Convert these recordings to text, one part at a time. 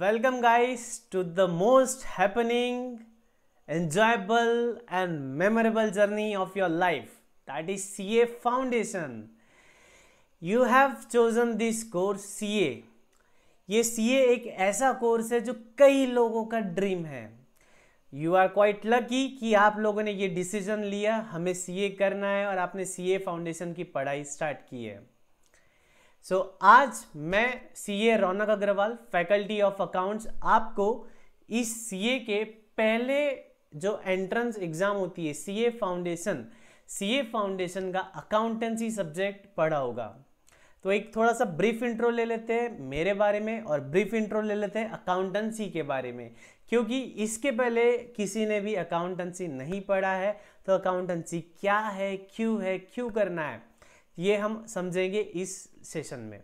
Welcome guys to the most happening enjoyable and memorable journey of your life that is C A foundation you have chosen this course C A ये C ए एक ऐसा course है जो कई लोगों का dream है you are quite lucky कि आप लोगों ने ये डिसीजन लिया हमें सी ए करना है और आपने सी ए फाउंडेशन की पढ़ाई स्टार्ट की है सो so, आज मैं CA Raunak Agrawal faculty of accounts आपको इस सीए के पहले जो एंट्रेंस एग्जाम होती है सीए फाउंडेशन सीए फाउंडेशन का अकाउंटेंसी सब्जेक्ट पढ़ा होगा तो एक थोड़ा सा ब्रीफ इंट्रो ले लेते हैं मेरे बारे में और ब्रीफ इंट्रो ले लेते हैं अकाउंटेंसी के बारे में क्योंकि इसके पहले किसी ने भी अकाउंटेंसी नहीं पढ़ा है तो अकाउंटेंसी क्या है क्यों है क्यों करना है ये हम समझेंगे इस सेशन में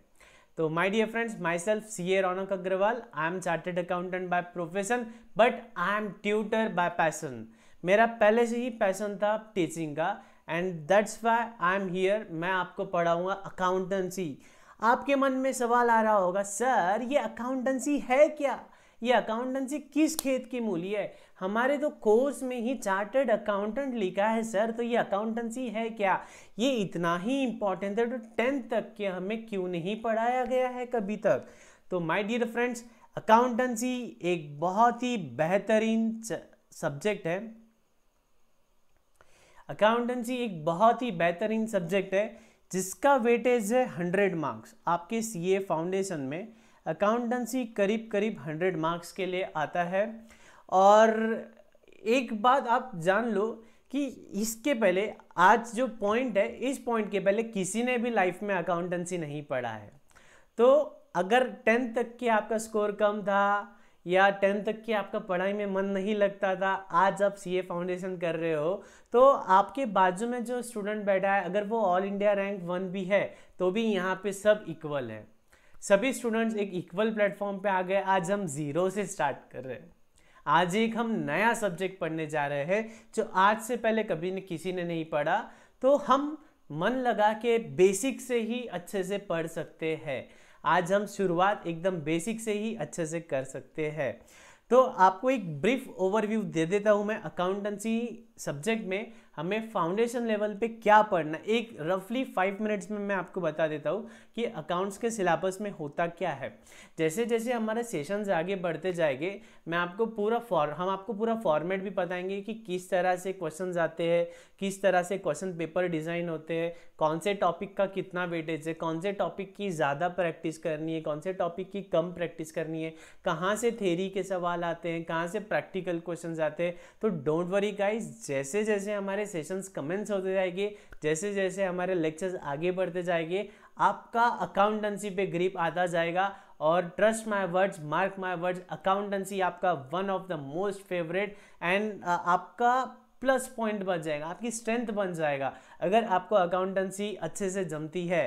तो my dear friends myself C A Raunak Agrawal I am chartered accountant by profession but I am tutor by passion मेरा पहले से ही पैसन था टीचिंग का and that's why I am here मैं आपको पढ़ाऊंगा अकाउंटेंसी आपके मन में सवाल आ रहा होगा सर ये अकाउंटेंसी है क्या ये अकाउंटेंसी किस खेत की मूली है हमारे तो कोर्स में ही चार्टर्ड अकाउंटेंट लिखा है सर तो ये अकाउंटेंसी है क्या ये इतना ही इंपॉर्टेंट है तो टेंथ तक के हमें क्यों नहीं पढ़ाया गया है कभी तक तो माय डियर फ्रेंड्स अकाउंटेंसी एक बहुत ही बेहतरीन सब्जेक्ट है अकाउंटेंसी एक बहुत ही बेहतरीन सब्जेक्ट है जिसका वेटेज है हंड्रेड मार्क्स आपके सीए फाउंडेशन में अकाउंटेंसी करीब करीब हंड्रेड मार्क्स के लिए आता है और एक बात आप जान लो कि इसके पहले आज जो पॉइंट है इस पॉइंट के पहले किसी ने भी लाइफ में अकाउंटेंसी नहीं पढ़ा है तो अगर टेंथ तक के आपका स्कोर कम था या टेंथ तक के आपका पढ़ाई में मन नहीं लगता था आज आप सीए फाउंडेशन कर रहे हो तो आपके बाजू में जो स्टूडेंट बैठा है अगर वो ऑल इंडिया रैंक वन भी है तो भी यहाँ पे सब इक्वल है सभी स्टूडेंट्स एक इक्वल प्लेटफॉर्म पे आ गए आज हम ज़ीरो से स्टार्ट कर रहे हैं आज एक हम नया सब्जेक्ट पढ़ने जा रहे हैं जो आज से पहले कभी किसी ने नहीं पढ़ा तो हम मन लगा के बेसिक से ही अच्छे से पढ़ सकते हैं आज हम शुरुआत एकदम बेसिक से ही अच्छे से कर सकते हैं तो आपको एक ब्रीफ ओवरव्यू दे देता हूँ मैं अकाउंटेंसी सब्जेक्ट में हमें फाउंडेशन लेवल पे क्या पढ़ना एक रफली फाइव मिनट्स में मैं आपको बता देता हूँ कि अकाउंट्स के सिलेबस में होता क्या है जैसे जैसे हमारे सेशंस आगे बढ़ते जाएंगे मैं आपको पूरा फॉर हम आपको पूरा फॉर्मेट भी बताएंगे कि किस तरह से क्वेश्चन आते हैं किस तरह से क्वेश्चन पेपर डिज़ाइन होते हैं कौन से टॉपिक का कितना वेटेज है कौन से टॉपिक की ज़्यादा प्रैक्टिस करनी है कौन से टॉपिक की कम प्रैक्टिस करनी है कहाँ से थेरी के सवाल आते हैं कहाँ से प्रैक्टिकल क्वेश्चन आते हैं तो डोंट वरी गाइज जैसे जैसे हमारे सेशंस कमेंट्स होते जाएंगे जैसे जैसे हमारे लेक्चर्स आगे बढ़ते जाएंगे आपका अकाउंटेंसी पे ग्रिप आता जाएगा और trust my words mark my words accountancy आपका one of the most favourite and आपका प्लस पॉइंट बन जाएगा आपकी स्ट्रेंथ बन जाएगा अगर आपको अकाउंटेंसी अच्छे से जमती है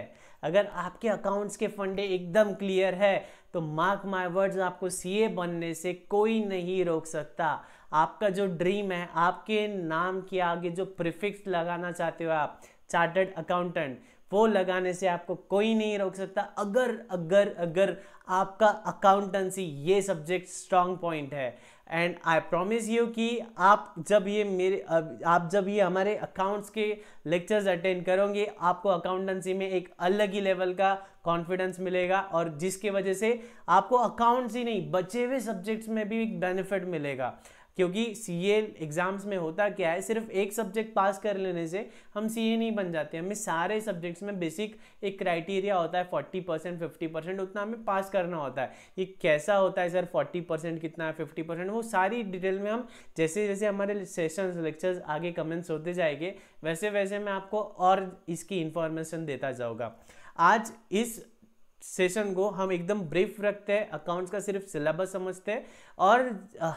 अगर आपके अकाउंट्स के फंडे एकदम क्लियर है तो मार्क माय वर्ड्स आपको सीए बनने से कोई नहीं रोक सकता आपका जो ड्रीम है आपके नाम के आगे जो प्रिफिक्स लगाना चाहते हो आप चार्टर्ड अकाउंटेंट वो लगाने से आपको कोई नहीं रोक सकता अगर अगर अगर आपका अकाउंटेंसी ये सब्जेक्ट स्ट्रांग पॉइंट है एंड आई प्रॉमिस यू कि आप जब ये मेरे आप जब ये हमारे अकाउंट्स के लेक्चर्स अटेंड करोगे आपको अकाउंटेंसी में एक अलग ही लेवल का कॉन्फिडेंस मिलेगा और जिसके वजह से आपको अकाउंट्स ही नहीं बचे हुए सब्जेक्ट्स में भी एक बेनिफिट मिलेगा क्योंकि सी एग्ज़ाम्स में होता क्या है सिर्फ एक सब्जेक्ट पास कर लेने से हम सी नहीं बन जाते हमें सारे सब्जेक्ट्स में बेसिक एक क्राइटेरिया होता है फोर्टी परसेंट फिफ्टी परसेंट उतना हमें पास करना होता है ये कैसा होता है सर फोर्टी परसेंट कितना है फिफ्टी परसेंट वो सारी डिटेल में हम जैसे जैसे हमारे सेशंस लेक्चर्स आगे कमेंट्स होते जाएंगे वैसे वैसे मैं आपको और इसकी इन्फॉर्मेशन देता जाऊँगा आज इस सेशन को हम एकदम ब्रीफ रखते हैं अकाउंट्स का सिर्फ सिलेबस समझते हैं और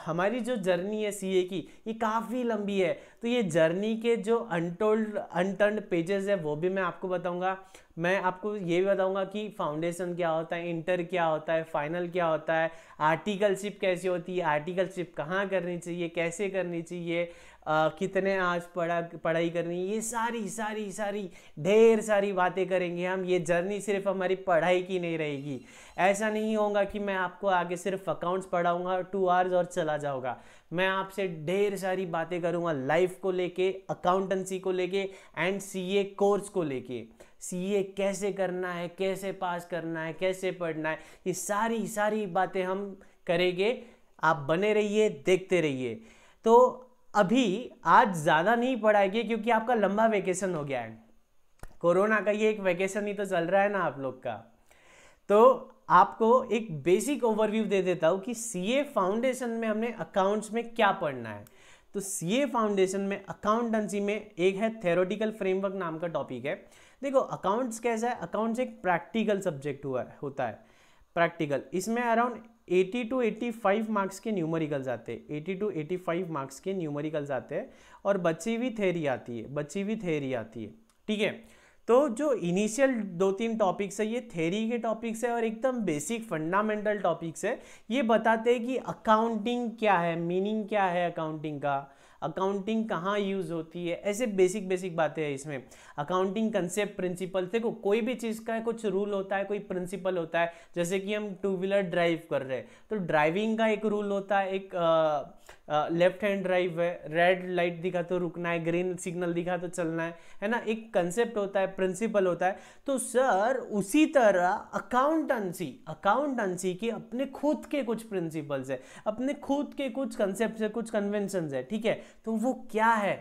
हमारी जो जर्नी है सीए की ये काफ़ी लंबी है तो ये जर्नी के जो अनटोल्ड अनटर्न पेजेस है वो भी मैं आपको बताऊंगा मैं आपको ये भी बताऊंगा कि फाउंडेशन क्या होता है इंटर क्या होता है फाइनल क्या होता है आर्टिकलशिप कैसी होती है आर्टिकलशिप कहाँ करनी चाहिए कैसे करनी चाहिए आ, कितने आज पढ़ा पढ़ाई करनी ये सारी सारी सारी ढेर सारी बातें करेंगे हम ये जर्नी सिर्फ हमारी पढ़ाई की नहीं रहेगी ऐसा नहीं होगा कि मैं आपको आगे सिर्फ अकाउंट्स पढ़ाऊँगा टू आवर्स और चला जाऊँगा मैं आपसे ढेर सारी बातें करूँगा लाइफ को लेके अकाउंटेंसी को लेके एंड सीए कोर्स को लेके सीए कैसे करना है कैसे पास करना है कैसे पढ़ना है ये सारी सारी बातें हम करेंगे आप बने रहिए देखते रहिए तो अभी आज ज़्यादा नहीं पढ़ाएगी क्योंकि आपका लंबा वेकेशन हो गया है कोरोना का ये एक वेकेशन ही तो चल रहा है ना आप लोग का तो आपको एक बेसिक ओवरव्यू दे देता हूँ कि सीए फाउंडेशन में हमने अकाउंट्स में क्या पढ़ना है तो सीए फाउंडेशन में अकाउंटेंसी में एक है थेरोटिकल फ्रेमवर्क नाम का टॉपिक है देखो अकाउंट्स कैसा है अकाउंट्स एक प्रैक्टिकल सब्जेक्ट हुआ है होता है प्रैक्टिकल इसमें around eighty to eighty five marks के न्यूमेरिकल्स आते हैं eighty to eighty five marks के न्यूमेरिकल्स आते हैं और बची हुई थेरी आती है बची हुई थेरी आती है ठीक है तो जो इनिशियल दो तीन टॉपिक्स है ये थेरी के टॉपिक्स है और एकदम बेसिक फंडामेंटल टॉपिक्स है ये बताते हैं कि अकाउंटिंग क्या है मीनिंग क्या है अकाउंटिंग का अकाउंटिंग कहाँ यूज़ होती है ऐसे बेसिक बेसिक बातें हैं इसमें अकाउंटिंग कंसेप्ट प्रिंसिपल देखो कोई भी चीज़ का कुछ रूल होता है कोई प्रिंसिपल होता है जैसे कि हम टू व्हीलर ड्राइव कर रहे हैं तो ड्राइविंग का एक रूल होता है एक आ, लेफ्ट हैंड ड्राइव है रेड लाइट दिखा तो रुकना है ग्रीन सिग्नल दिखा तो चलना है है ना एक कंसेप्ट होता है प्रिंसिपल होता है तो सर उसी तरह अकाउंटेंसी अकाउंटेंसी के अपने खुद के कुछ प्रिंसिपल्स है अपने खुद के कुछ कंसेप्ट है कुछ कन्वेंशन है ठीक है तो वो क्या है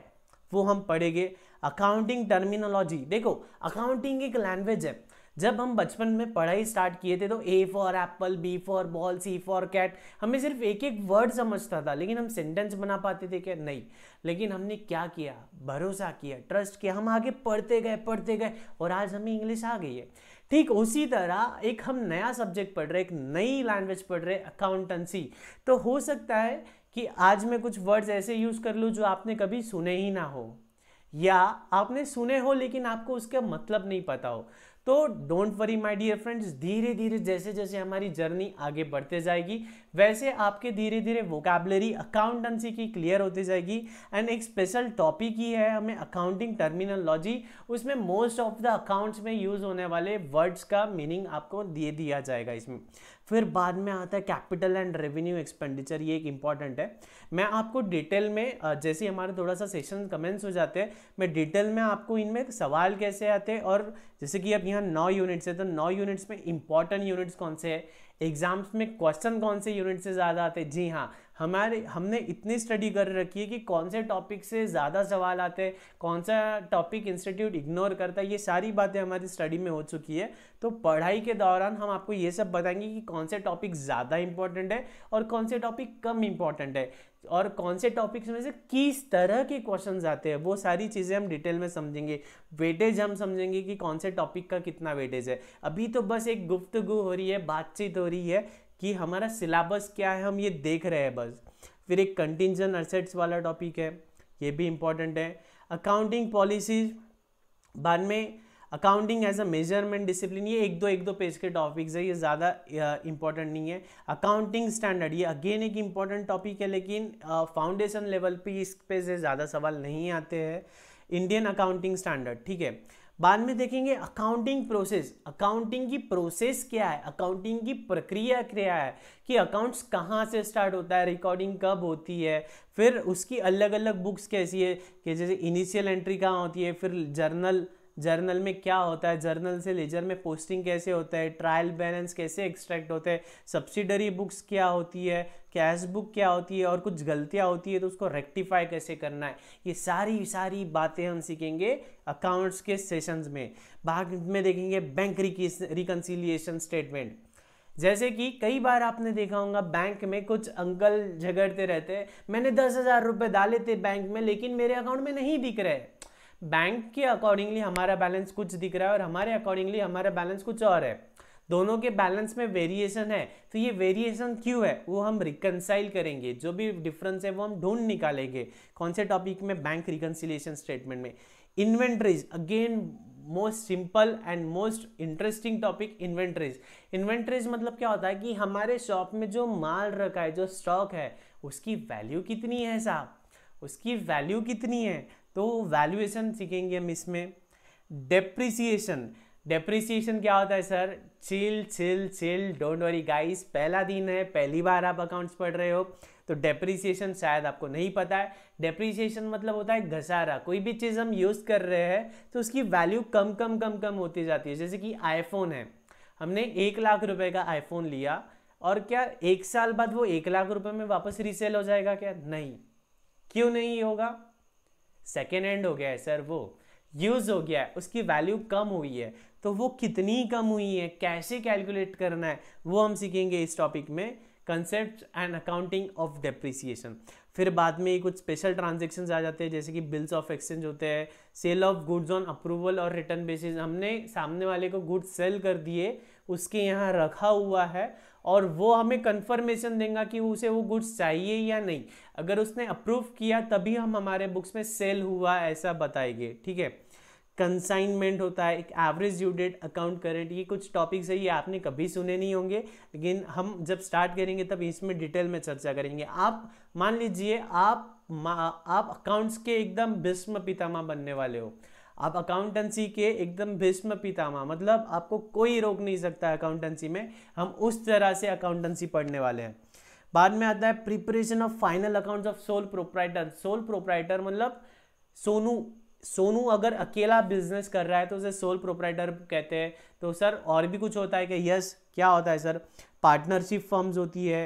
वो हम पढ़ेंगे अकाउंटिंग टर्मिनोलॉजी देखो अकाउंटिंग एक लैंग्वेज है जब हम बचपन में पढ़ाई स्टार्ट किए थे तो A for apple B for ball C for cat हमें सिर्फ एक एक वर्ड समझता था लेकिन हम सेंटेंस बना पाते थे क्या नहीं लेकिन हमने क्या किया भरोसा किया ट्रस्ट किया हम आगे पढ़ते गए पढ़ते गए और आज हमें इंग्लिश आ गई है ठीक उसी तरह एक हम नया सब्जेक्ट पढ़ रहे एक नई लैंग्वेज पढ़ रहे अकाउंटेंसी तो हो सकता है कि आज मैं कुछ वर्ड्स ऐसे यूज़ कर लूँ जो आपने कभी सुने ही ना हो या आपने सुने हो लेकिन आपको उसका मतलब नहीं पता हो तो don't worry my dear friends धीरे धीरे जैसे जैसे हमारी जर्नी आगे बढ़ते जाएगी वैसे आपके धीरे धीरे वोकेबलरी अकाउंटेंसी की क्लियर होती जाएगी एंड एक स्पेशल टॉपिक ही है हमें अकाउंटिंग टर्मिनोलॉजी उसमें मोस्ट ऑफ द अकाउंट्स में यूज़ होने वाले वर्ड्स का मीनिंग आपको दे दिया जाएगा इसमें फिर बाद में आता है कैपिटल एंड रेवेन्यू एक्सपेंडिचर ये एक इंपॉर्टेंट है मैं आपको डिटेल में जैसे हमारे थोड़ा सा सेशन कमेंट्स हो जाते हैं मैं डिटेल में आपको इनमें सवाल कैसे आते हैं और जैसे कि अब यहाँ नौ यूनिट्स है तो नौ यूनिट्स में इंपॉर्टेंट यूनिट्स कौन से हैं एग्जाम्स में क्वेश्चन कौन से यूनिट से ज़्यादा आते हैं जी हाँ हमारे हमने इतनी स्टडी कर रखी है कि कौन से टॉपिक से ज़्यादा सवाल आते हैं कौन सा टॉपिक इंस्टीट्यूट इग्नोर करता है ये सारी बातें हमारी स्टडी में हो चुकी है तो पढ़ाई के दौरान हम आपको ये सब बताएंगे कि कौन से टॉपिक ज़्यादा इंपॉर्टेंट है और कौन से टॉपिक कम इंपॉर्टेंट है और कौन से टॉपिक्स में से किस तरह के क्वेश्चन आते हैं वो सारी चीज़ें हम डिटेल में समझेंगे वेटेज हम समझेंगे कि कौन से टॉपिक का कितना वेटेज है अभी तो बस एक गु हो रही है बातचीत हो रही है कि हमारा सिलेबस क्या है हम ये देख रहे हैं बस फिर एक कंटिजन असेट्स वाला टॉपिक है ये भी इंपॉर्टेंट है अकाउंटिंग पॉलिसीज बाद में accounting as a measurement discipline ये एक दो एक दो पेज के टॉपिक्स है ये ज़्यादा इंपॉर्टेंट नहीं है अकाउंटिंग स्टैंडर्ड ये अगेन एक इम्पॉर्टेंट टॉपिक है लेकिन फाउंडेशन लेवल पे इस पे से ज़्यादा सवाल नहीं आते हैं इंडियन अकाउंटिंग स्टैंडर्ड ठीक है बाद में देखेंगे अकाउंटिंग प्रोसेस अकाउंटिंग की प्रोसेस क्या है अकाउंटिंग की प्रक्रिया क्या है कि अकाउंट्स कहाँ से स्टार्ट होता है रिकॉर्डिंग कब होती है फिर उसकी अलग अलग बुक्स कैसी है कि जैसे इनिशियल एंट्री कहाँ होती है फिर जर्नल जर्नल में क्या होता है जर्नल से लेजर में पोस्टिंग कैसे होता है ट्रायल बैलेंस कैसे एक्सट्रैक्ट होते हैं सब्सिडरी बुक्स क्या होती है कैश बुक क्या होती है और कुछ गलतियाँ होती है तो उसको रेक्टिफाई कैसे करना है ये सारी सारी बातें हम सीखेंगे अकाउंट्स के सेशंस में बाद में देखेंगे बैंक रिकन्सिलियेशन स्टेटमेंट जैसे कि कई बार आपने देखा होगा बैंक में कुछ अंकल झगड़ते रहते हैं मैंने दस हज़ार रुपये डाले थे बैंक में लेकिन मेरे अकाउंट में नहीं दिख रहे बैंक के अकॉर्डिंगली हमारा बैलेंस कुछ दिख रहा है और हमारे अकॉर्डिंगली हमारा बैलेंस कुछ और है दोनों के बैलेंस में वेरिएशन है तो ये वेरिएशन क्यों है वो हम रिकनसाइल करेंगे जो भी डिफरेंस है वो हम ढूंढ निकालेंगे कौन से टॉपिक में बैंक रिकनसिलेशन स्टेटमेंट में inventories again most simple and most interesting topic inventories inventories मतलब क्या होता है कि हमारे शॉप में जो माल रखा है जो स्टॉक है उसकी वैल्यू कितनी है साहब उसकी वैल्यू कितनी है तो वैल्यूएशन सीखेंगे हम इसमें डेप्रिसिएशन डेप्रिसिएशन क्या होता है sir chill chill chill don't worry guys पहला दिन है पहली बार आप अकाउंट्स पढ़ रहे हो तो डेप्रिसिएशन शायद आपको नहीं पता है डेप्रिसिएशन मतलब होता है घसारा कोई भी चीज़ हम यूज़ कर रहे हैं तो उसकी वैल्यू कम कम कम कम होती जाती है जैसे कि आईफोन है हमने एक लाख रुपए का आईफोन लिया और क्या एक साल बाद वो एक लाख रुपए में वापस रीसेल हो जाएगा क्या नहीं क्यों नहीं होगा सेकेंड हैंड हो गया है सर वो यूज़ हो गया है उसकी वैल्यू कम हुई है तो वो कितनी कम हुई है कैसे कैलकुलेट करना है वो हम सीखेंगे इस टॉपिक में concept and accounting of depreciation फिर बाद में कुछ स्पेशल ट्रांजेक्शन आ जाते हैं जैसे कि बिल्स ऑफ एक्सचेंज होते हैं sale of goods on approval और रिटर्न बेसिस हमने सामने वाले को गुड्स सेल कर दिए उसके यहाँ रखा हुआ है और वो हमें कंफर्मेशन देगा कि उसे वो गुड्स चाहिए या नहीं अगर उसने अप्रूव किया तभी हम हमारे बुक्स में सेल हुआ ऐसा बताएंगे ठीक है कंसाइनमेंट होता है एक average due date account current ये कुछ टॉपिक्स है ये आपने कभी सुने नहीं होंगे लेकिन हम जब स्टार्ट करेंगे तब इसमें डिटेल में चर्चा करेंगे आप मान लीजिए आप आप अकाउंट्स के एकदम भीष्म पितामा बनने वाले हो आप अकाउंटेंसी के एकदम भीष्म पितामह मतलब आपको कोई रोक नहीं सकता अकाउंटेंसी में हम उस तरह से अकाउंटेंसी पढ़ने वाले हैं बाद में आता है preparation of final accounts of sole proprietor sole proprietor मतलब सोनू सोनू अगर अकेला बिजनेस कर रहा है तो उसे सोल प्रोपराइटर कहते हैं तो सर और भी कुछ होता है कि यस क्या होता है सर पार्टनरशिप फर्म्स होती है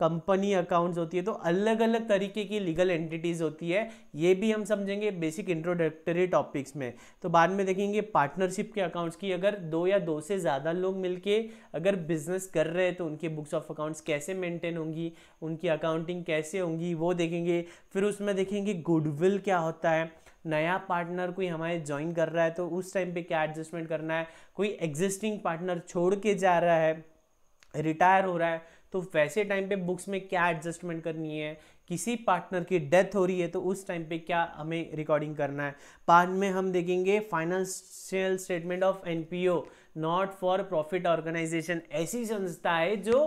कंपनी अकाउंट्स होती है तो अलग अलग तरीके की लीगल एंटिटीज़ होती है ये भी हम समझेंगे बेसिक इंट्रोडक्टरी टॉपिक्स में तो बाद में देखेंगे पार्टनरशिप के अकाउंट्स की अगर दो या दो से ज़्यादा लोग मिलके अगर बिजनेस कर रहे हैं तो उनके बुक्स ऑफ अकाउंट्स कैसे मेंटेन होंगी उनकी अकाउंटिंग कैसे होंगी वो देखेंगे फिर उसमें देखेंगे गुडविल क्या होता है नया पार्टनर कोई हमारे ज्वाइन कर रहा है तो उस टाइम पर क्या एडजस्टमेंट करना है कोई एग्जिस्टिंग पार्टनर छोड़ के जा रहा है रिटायर हो रहा है तो वैसे टाइम पे बुक्स में क्या एडजस्टमेंट करनी है किसी पार्टनर की डेथ हो रही है तो उस टाइम पे क्या हमें रिकॉर्डिंग करना है बाद में हम देखेंगे financial statement of NPO not for profit organisation ऐसी संस्था है जो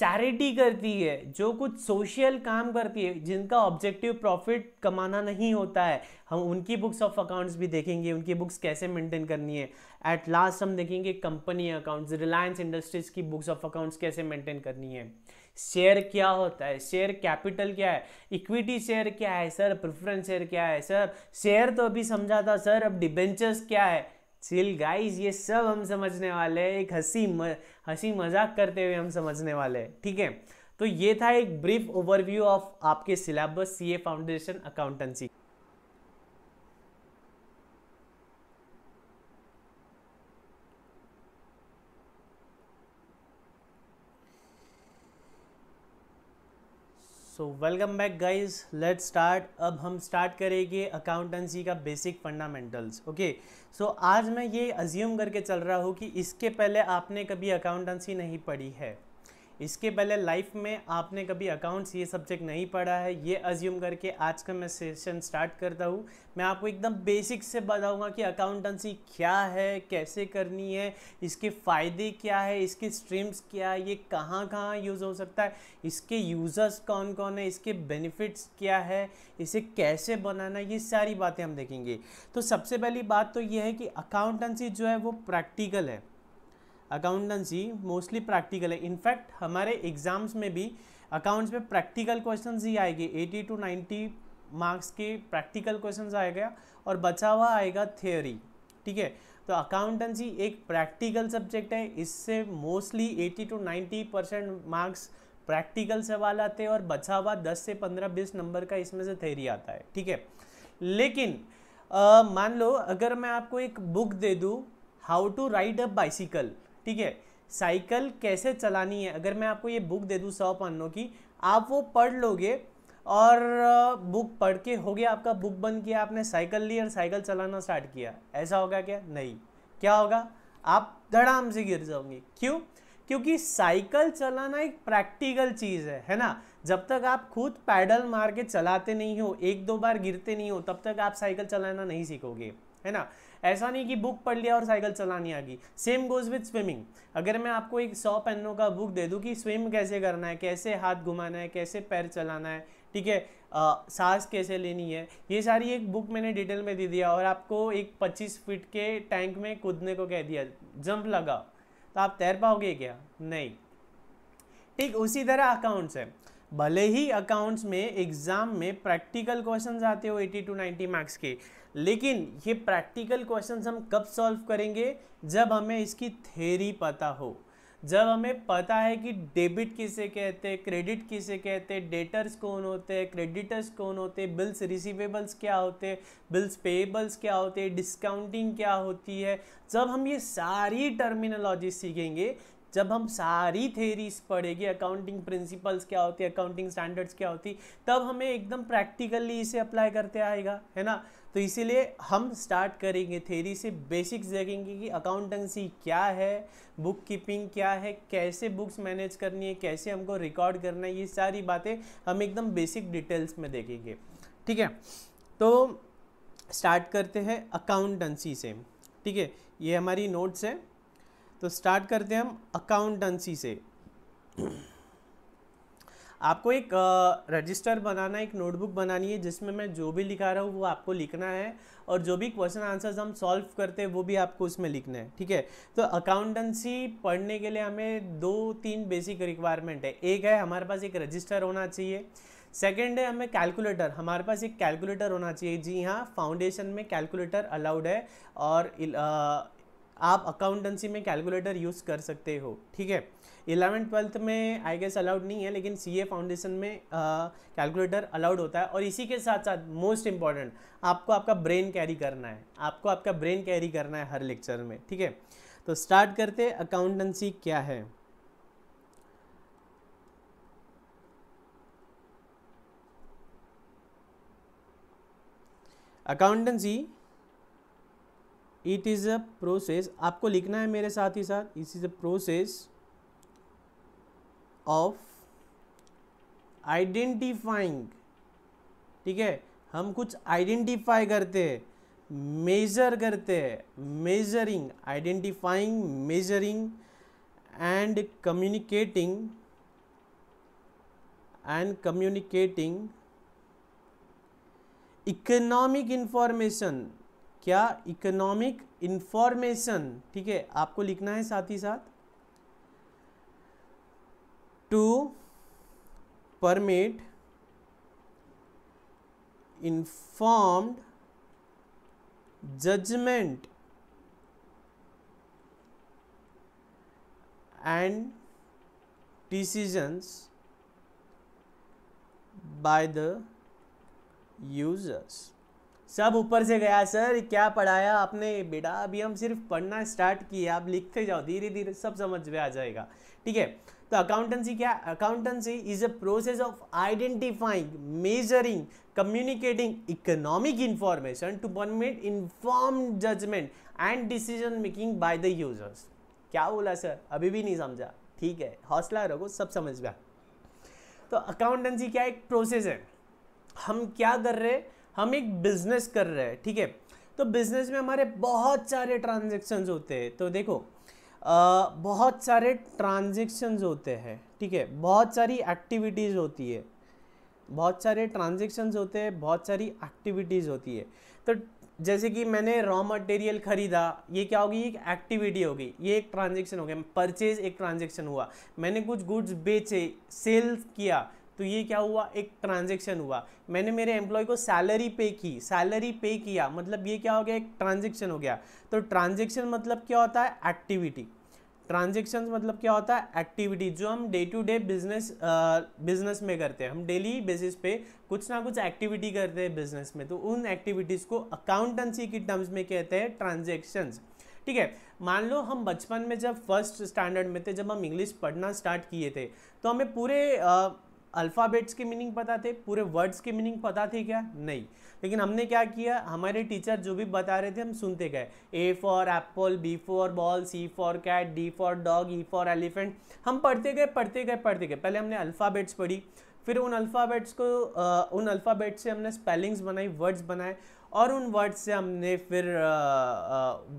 चैरिटी करती है जो कुछ सोशल काम करती है जिनका ऑब्जेक्टिव प्रॉफिट कमाना नहीं होता है हम उनकी बुक्स ऑफ अकाउंट्स भी देखेंगे उनकी बुक्स कैसे मेंटेन करनी है एट लास्ट हम देखेंगे कंपनी अकाउंट्स रिलायंस इंडस्ट्रीज़ की बुक्स ऑफ अकाउंट्स कैसे मेंटेन करनी है शेयर क्या होता है शेयर कैपिटल क्या है इक्विटी शेयर क्या है सर प्रेफरेंस शेयर क्या है सर शेयर तो अभी समझा था सर अब डिबेंचर्स क्या है चिल गाइस ये सब हम समझने वाले हैं एक हंसी म, हंसी मजाक करते हुए हम समझने वाले हैं ठीक है तो ये था एक ब्रीफ ओवरव्यू ऑफ आपके syllabus CA foundation accountancy welcome back guys let's start अब हम स्टार्ट करेंगे अकाउंटेंसी का बेसिक फंडामेंटल्स ओके सो आज मैं ये अज्यूम करके चल रहा हूँ कि इसके पहले आपने कभी अकाउंटेंसी नहीं पढ़ी है इसके पहले लाइफ में आपने कभी अकाउंट्स ये सब्जेक्ट नहीं पढ़ा है ये अज्यूम करके आज का मैं सेशन स्टार्ट करता हूँ मैं आपको एकदम बेसिक से बताऊँगा कि अकाउंटेंसी क्या है कैसे करनी है इसके फ़ायदे क्या है इसके स्ट्रीम्स क्या है ये कहाँ कहाँ यूज़ हो सकता है इसके यूज़र्स कौन कौन है इसके बेनिफिट्स क्या है इसे कैसे बनाना ये सारी बातें हम देखेंगे तो सबसे पहली बात तो ये है कि अकाउंटेंसी जो है वो प्रैक्टिकल है अकाउंटेंसी मोस्टली प्रैक्टिकल है इनफैक्ट हमारे एग्ज़ाम्स में भी अकाउंट्स में प्रैक्टिकल क्वेश्चन ही आएगी एटी टू नाइन्टी मार्क्स के प्रैक्टिकल क्वेश्चन आएगा और बचा हुआ आएगा थियोरी ठीक है तो अकाउंटेंसी एक प्रैक्टिकल सब्जेक्ट है इससे mostly 80 to 90 percent marks practical सवाल आते हैं और बचा हुआ 10 से 15 बीस नंबर का इसमें से थेरी आता है ठीक है लेकिन मान लो अगर मैं आपको एक बुक दे दूँ how to ride a bicycle ठीक है साइकिल कैसे चलानी है अगर मैं आपको ये बुक दे दूँ सौ पन्नों की आप वो पढ़ लोगे और बुक पढ़ के हो गया आपका बुक बंद किया आपने साइकिल ली और साइकिल चलाना स्टार्ट किया ऐसा होगा क्या नहीं क्या होगा आप धड़ाम से गिर जाओगे क्यों क्योंकि साइकिल चलाना एक प्रैक्टिकल चीज़ है है ना जब तक आप खुद पैडल मार के चलाते नहीं हो एक दो बार गिरते नहीं हो तब तक आप साइकिल चलाना नहीं सीखोगे है ना ऐसा नहीं कि बुक पढ़ लिया और साइकिल चलानी आ गई सेम गोज़ विथ स्विमिंग अगर मैं आपको एक सौ पेनों का बुक दे दूँ कि स्विम कैसे करना है कैसे हाथ घुमाना है कैसे पैर चलाना है ठीक है सांस कैसे लेनी है ये सारी एक बुक मैंने डिटेल में दे दिया और आपको एक पच्चीस फीट के टैंक में कूदने को कह दिया जंप लगा तो आप तैर पाओगे क्या नहीं ठीक उसी तरह अकाउंट्स है भले ही अकाउंट्स में एग्ज़ाम में प्रैक्टिकल क्वेश्चंस आते हो 80 टू 90 मार्क्स के लेकिन ये प्रैक्टिकल क्वेश्चंस हम कब सॉल्व करेंगे जब हमें इसकी थेरी पता हो जब हमें पता है कि डेबिट किसे कहते हैं क्रेडिट किसे कहते हैं डेटर्स कौन होते हैं क्रेडिटर्स कौन होते हैं बिल्स रिसीवेबल्स क्या होते हैं बिल्स पेएबल्स क्या होते हैं डिस्काउंटिंग क्या होती है जब हम ये सारी टर्मिनोलॉजी सीखेंगे जब हम सारी थेरीज पढ़ेंगे अकाउंटिंग प्रिंसिपल्स क्या होती है अकाउंटिंग स्टैंडर्ड्स क्या होती तब हमें एकदम प्रैक्टिकली इसे अप्लाई करते आएगा है ना तो इसीलिए हम स्टार्ट करेंगे थेरी से बेसिक्स देखेंगे कि अकाउंटेंसी क्या है बुक कीपिंग क्या है कैसे बुक्स मैनेज करनी है कैसे हमको रिकॉर्ड करना है ये सारी बातें हम एकदम बेसिक डिटेल्स में देखेंगे ठीक है तो स्टार्ट करते हैं अकाउंटेंसी से ठीक है ये हमारी नोट्स है तो स्टार्ट करते हैं हम अकाउंटेंसी से आपको एक रजिस्टर बनाना एक नोटबुक बनानी है जिसमें मैं जो भी लिखा रहा हूँ वो आपको लिखना है और जो भी क्वेश्चन आंसर्स हम सॉल्व करते हैं वो भी आपको उसमें लिखना है ठीक है तो अकाउंटेंसी पढ़ने के लिए हमें दो तीन बेसिक रिक्वायरमेंट है एक है हमारे पास एक रजिस्टर होना चाहिए सेकेंड है हमें कैलकुलेटर हमारे पास एक कैलकुलेटर होना चाहिए जी हाँ फाउंडेशन में कैलकुलेटर अलाउड है और आप अकाउंटेंसी में कैलकुलेटर यूज़ कर सकते हो ठीक है इलेवन ट्वेल्थ में आई गेस अलाउड नहीं है लेकिन सी ए फाउंडेशन में कैलकुलेटर अलाउड होता है और इसी के साथ साथ मोस्ट इम्पॉर्टेंट आपको आपका ब्रेन कैरी करना है आपको आपका ब्रेन कैरी करना है हर लेक्चर में ठीक है तो स्टार्ट करते अकाउंटेंसी क्या है accountancy it is a process आपको लिखना है मेरे साथ ही साथ it is a process of identifying ठीक है हम कुछ आइडेंटिफाई करते हैं मेजर करते हैं measuring identifying measuring and communicating and communicating economic information क्या इकोनॉमिक इंफॉर्मेशन ठीक है आपको लिखना है साथ ही साथ to permit informed judgement and decisions by the users सब ऊपर से गया सर क्या पढ़ाया आपने बेटा अभी हम सिर्फ पढ़ना स्टार्ट किया आप लिखते जाओ धीरे धीरे सब समझ में आ जाएगा ठीक है तो अकाउंटेंसी क्या accountancy is a process of identifying measuring communicating economic information to permit inform judgement and decision making by the users क्या बोला सर अभी भी नहीं समझा ठीक है हौसला रखो सब समझ गया तो अकाउंटेंसी क्या एक प्रोसेस है हम क्या कर रहे हैं हम एक बिजनेस कर रहे हैं ठीक है तो बिजनेस में हमारे बहुत सारे ट्रांजेक्शन्स होते हैं तो देखो आ, बहुत सारे ट्रांजेक्शन्स होते हैं ठीक है बहुत सारी एक्टिविटीज़ होती है बहुत सारे ट्रांजेक्शन्स होते हैं बहुत सारी एक्टिविटीज़ होती है तो जैसे कि मैंने रॉ मटेरियल खरीदा ये क्या होगी एक एक्टिविटी होगी ये एक ट्रांजेक्शन हो गया परचेज एक ट्रांजेक्शन हुआ मैंने कुछ गुड्स बेचे सेल किया तो ये क्या हुआ एक ट्रांजेक्शन हुआ मैंने मेरे एम्प्लॉय को सैलरी पे की सैलरी पे किया मतलब ये क्या हो गया एक ट्रांजेक्शन हो गया तो ट्रांजेक्शन मतलब क्या होता है एक्टिविटी ट्रांजेक्शन मतलब क्या होता है एक्टिविटी जो हम day to day business business में करते हैं हम डेली बेसिस पे कुछ ना कुछ एक्टिविटी करते हैं बिजनेस में तो उन एक्टिविटीज़ को अकाउंटेंसी की टर्म्स में कहते हैं ट्रांजेक्शन्स ठीक है मान लो हम बचपन में जब फर्स्ट स्टैंडर्ड में थे जब हम इंग्लिश पढ़ना स्टार्ट किए थे तो हमें पूरे अल्फ़ाबेट्स की मीनिंग पता थे पूरे वर्ड्स की मीनिंग पता थी क्या नहीं लेकिन हमने क्या किया हमारे टीचर जो भी बता रहे थे हम सुनते गए A for apple B for ball C for cat D for dog E for elephant हम पढ़ते गए पढ़ते गए पढ़ते गए पहले हमने अल्फ़ाबेट्स पढ़ी फिर उन अल्फ़ाबेट्स को उन अल्फ़ाबेट्स से हमने स्पेलिंग्स बनाई वर्ड्स बनाए और उन वर्ड से हमने फिर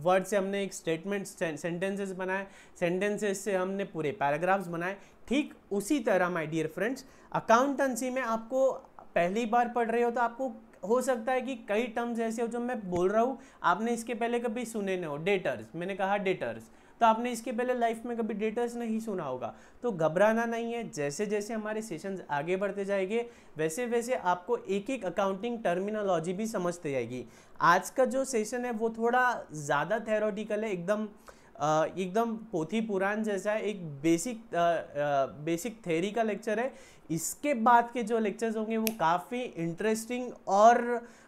वर्ड से हमने एक स्टेटमेंट सेंटेंसेस बनाए सेंटेंसेस से हमने पूरे पैराग्राफ्स बनाए ठीक उसी तरह माय डियर फ्रेंड्स अकाउंटेंसी में आपको पहली बार पढ़ रहे हो तो आपको हो सकता है कि कई टर्म्स ऐसे हो जो मैं बोल रहा हूँ आपने इसके पहले कभी सुने ना हो डेटर्स मैंने कहा डेटर्स तो आपने इसके पहले लाइफ में कभी डेटर्स नहीं सुना होगा तो घबराना नहीं है जैसे जैसे हमारे सेशन आगे बढ़ते जाएंगे वैसे वैसे आपको एक एक अकाउंटिंग टर्मिनोलॉजी भी समझते जाएगी आज का जो सेशन है वो थोड़ा ज़्यादा थेरोटिकल है एकदम एकदम पोथी पुराण जैसा है एक बेसिक बेसिक थेरी का लेक्चर है इसके बाद के जो लेक्चर्स होंगे वो काफ़ी इंटरेस्टिंग और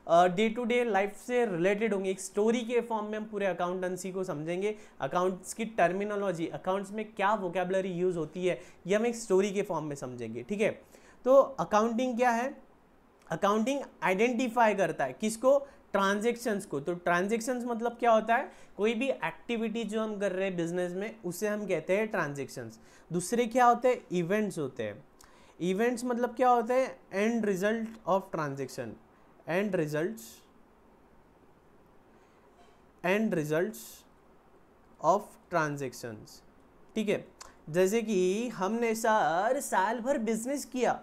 डे टू डे लाइफ से रिलेटेड होंगे एक स्टोरी के फॉर्म में हम पूरे अकाउंटेंसी को समझेंगे अकाउंट्स की टर्मिनोलॉजी अकाउंट्स में क्या वोकेबलरी यूज़ होती है ये हम एक स्टोरी के फॉर्म में समझेंगे ठीक है तो अकाउंटिंग क्या है अकाउंटिंग आइडेंटिफाई करता है किसको ट्रांजेक्शन्स को तो ट्रांजेक्शन्स मतलब क्या होता है कोई भी एक्टिविटी जो हम कर रहे हैं बिजनेस में उसे हम कहते हैं ट्रांजेक्शन्स दूसरे क्या होते हैं इवेंट्स होते हैं इवेंट्स मतलब क्या होते हैं end result of transaction end result end result of transactions ठीक है जैसे कि हमने सर साल भर बिजनेस किया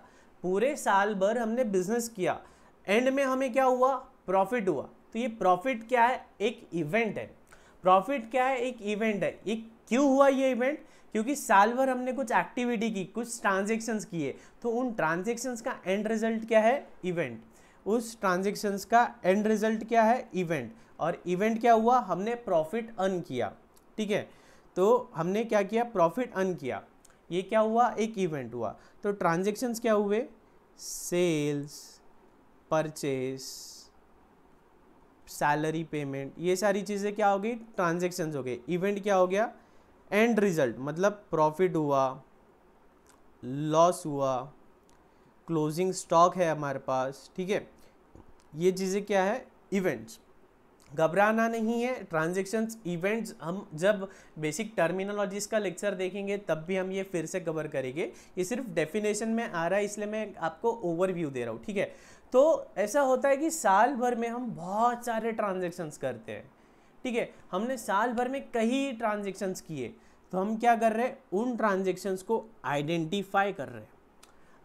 पूरे साल भर हमने बिजनेस किया एंड में हमें क्या हुआ प्रॉफिट हुआ तो ये प्रॉफिट क्या है एक इवेंट है प्रॉफिट क्या है एक इवेंट है ये क्यों हुआ ये इवेंट क्योंकि साल भर हमने कुछ एक्टिविटी की कुछ ट्रांजेक्शन्स किए तो उन ट्रांजेक्शन्स का एंड रिजल्ट क्या है इवेंट उस ट्रांजेक्शन्स का एंड रिजल्ट क्या है इवेंट और इवेंट क्या हुआ हमने प्रॉफिट अर्न किया ठीक है तो हमने क्या किया प्रॉफिट अर्न किया ये क्या हुआ एक इवेंट हुआ तो ट्रांजेक्शन्स क्या हुए सेल्स परचेस सैलरी पेमेंट ये सारी चीज़ें क्या हो गई ट्रांजेक्शन्स हो गए इवेंट क्या हो गया एंड रिजल्ट मतलब प्रॉफिट हुआ लॉस हुआ क्लोजिंग स्टॉक है हमारे पास ठीक है ये चीज़ें क्या है इवेंट्स घबराना नहीं है ट्रांजेक्शन्स इवेंट्स हम जब बेसिक टर्मिनोलॉजीज का लेक्चर देखेंगे तब भी हम ये फिर से कवर करेंगे ये सिर्फ डेफिनेशन में आ रहा है इसलिए मैं आपको ओवरव्यू दे रहा हूँ ठीक है तो ऐसा होता है कि साल भर में हम बहुत सारे ट्रांजेक्शन्स करते हैं ठीक है हमने साल भर में कई ट्रांजेक्शन्स किए तो हम क्या कर रहे हैं उन ट्रांजेक्शन्स को आइडेंटिफाई कर रहे हैं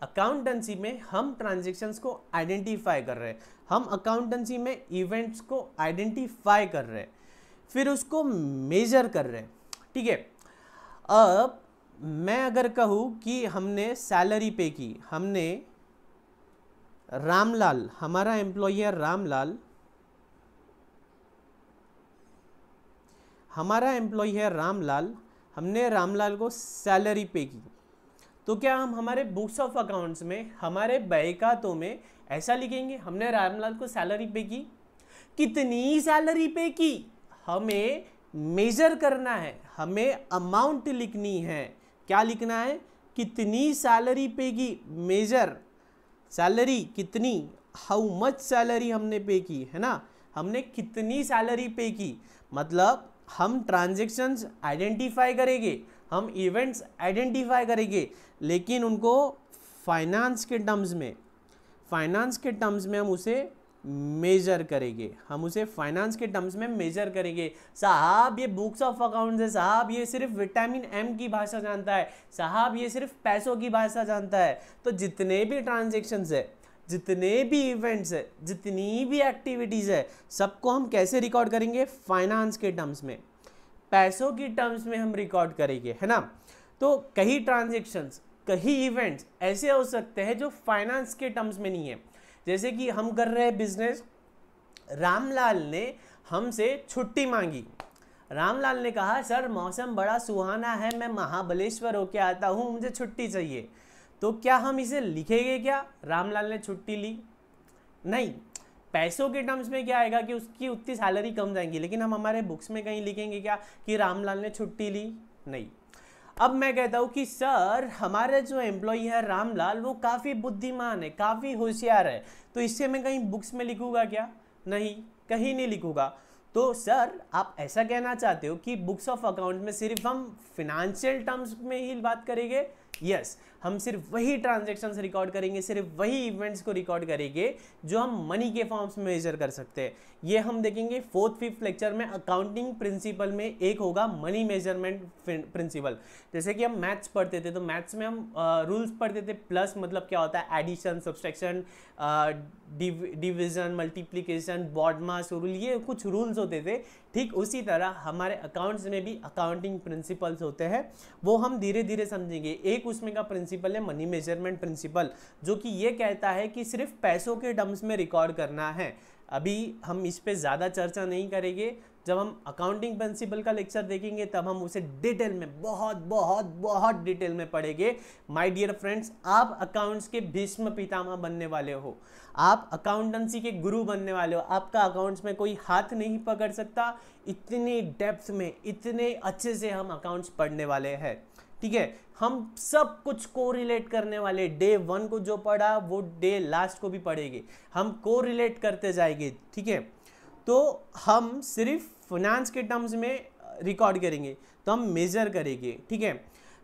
अकाउंटेंसी में हम ट्रांजेक्शन्स को आइडेंटिफाई कर रहे हैं हम अकाउंटेंसी में इवेंट्स को आइडेंटिफाई कर रहे हैं फिर उसको मेजर कर रहे हैं ठीक है अब मैं अगर कहूँ कि हमने सैलरी पे की हमने रामलाल हमारा एम्प्लॉय है रामलाल हमारा एम्प्लॉय है रामलाल हमने रामलाल को सैलरी पे की तो क्या हम हमारे बुक्स ऑफ अकाउंट्स में हमारे बैकातों में ऐसा लिखेंगे हमने रामलाल को सैलरी पे की कितनी सैलरी पे की हमें मेजर करना है हमें अमाउंट लिखनी है क्या लिखना है कितनी सैलरी पे की मेजर सैलरी कितनी हाउ मच सैलरी हमने पे की है ना हमने कितनी सैलरी पे की मतलब हम ट्रांजेक्शन्स आइडेंटिफाई करेंगे हम इवेंट्स आइडेंटिफाई करेंगे लेकिन उनको फाइनेंस के टर्म्स में फाइनेंस के टर्म्स में हम उसे मेजर करेंगे हम उसे फाइनेंस के टर्म्स में मेजर करेंगे साहब ये बुक्स ऑफ अकाउंट्स है साहब ये सिर्फ विटामिन एम की भाषा जानता है साहब ये सिर्फ पैसों की भाषा जानता है तो जितने भी ट्रांजेक्शन्स है जितने भी इवेंट्स है जितनी भी एक्टिविटीज़ है सबको हम कैसे रिकॉर्ड करेंगे फाइनेंस के टर्म्स में पैसों की टर्म्स में हम रिकॉर्ड करेंगे है ना तो कई ट्रांजेक्शन्स कई इवेंट्स ऐसे हो सकते हैं जो फाइनेंस के टर्म्स में नहीं है जैसे कि हम कर रहे हैं बिजनेस रामलाल ने हमसे छुट्टी मांगी रामलाल ने कहा सर मौसम बड़ा सुहाना है मैं महाबलेश्वर होके आता हूँ मुझे छुट्टी चाहिए तो क्या हम इसे लिखेंगे क्या रामलाल ने छुट्टी ली नहीं पैसों के टर्म्स में क्या आएगा कि उसकी उतनी सैलरी कम जाएंगी लेकिन हम हमारे बुक्स में कहीं लिखेंगे क्या कि रामलाल ने छुट्टी ली नहीं अब मैं कहता हूँ कि सर हमारे जो एम्प्लॉई है रामलाल वो काफ़ी बुद्धिमान है काफ़ी होशियार है तो इससे मैं कहीं बुक्स में लिखूंगा क्या नहीं कहीं नहीं लिखूंगा तो सर आप ऐसा कहना चाहते हो कि बुक्स ऑफ अकाउंट में सिर्फ हम फिनेंशियल टर्म्स में ही बात करेंगे यस yes. हम सिर्फ वही ट्रांजेक्शन्स रिकॉर्ड करेंगे सिर्फ वही इवेंट्स को रिकॉर्ड करेंगे जो हम मनी के फॉर्म्स में मेजर कर सकते हैं ये हम देखेंगे फोर्थ फिफ्थ लेक्चर में अकाउंटिंग प्रिंसिपल में एक होगा मनी मेजरमेंट प्रिंसिपल जैसे कि हम मैथ्स पढ़ते थे तो मैथ्स में हम रूल्स पढ़ते थे प्लस मतलब क्या होता है addition subtraction division multiplication BODMAS rule ये कुछ रूल्स होते थे ठीक उसी तरह हमारे अकाउंट्स में भी अकाउंटिंग प्रिंसिपल्स होते हैं वो हम धीरे धीरे समझेंगे एक उसमें का प्रिंसिपल प्रिंसिपल है मनी मेजरमेंट प्रिंसिपल जो कि ये कहता है कि सिर्फ पैसों के डम्स में रिकॉर्ड करना है अभी हम इस पर ज़्यादा चर्चा नहीं करेंगे जब हम अकाउंटिंग प्रिंसिपल का लेक्चर देखेंगे तब हम उसे डिटेल में बहुत बहुत बहुत डिटेल में पढ़ेंगे माय डियर फ्रेंड्स आप अकाउंट्स के भीष्म पितामह बनने वाले हो आप अकाउंटेंसी के गुरु बनने वाले हो आपका अकाउंट्स में कोई हाथ नहीं पकड़ सकता इतनी डेप्थ में इतने अच्छे से हम अकाउंट्स पढ़ने वाले हैं ठीक है हम सब कुछ को रिलेट करने वाले डे वन को जो पढ़ा वो डे लास्ट को भी पढ़ेंगे हम को रिलेट करते जाएंगे ठीक है तो हम सिर्फ फाइनेंस के टर्म्स में रिकॉर्ड uh, करेंगे तो हम मेज़र करेंगे ठीक है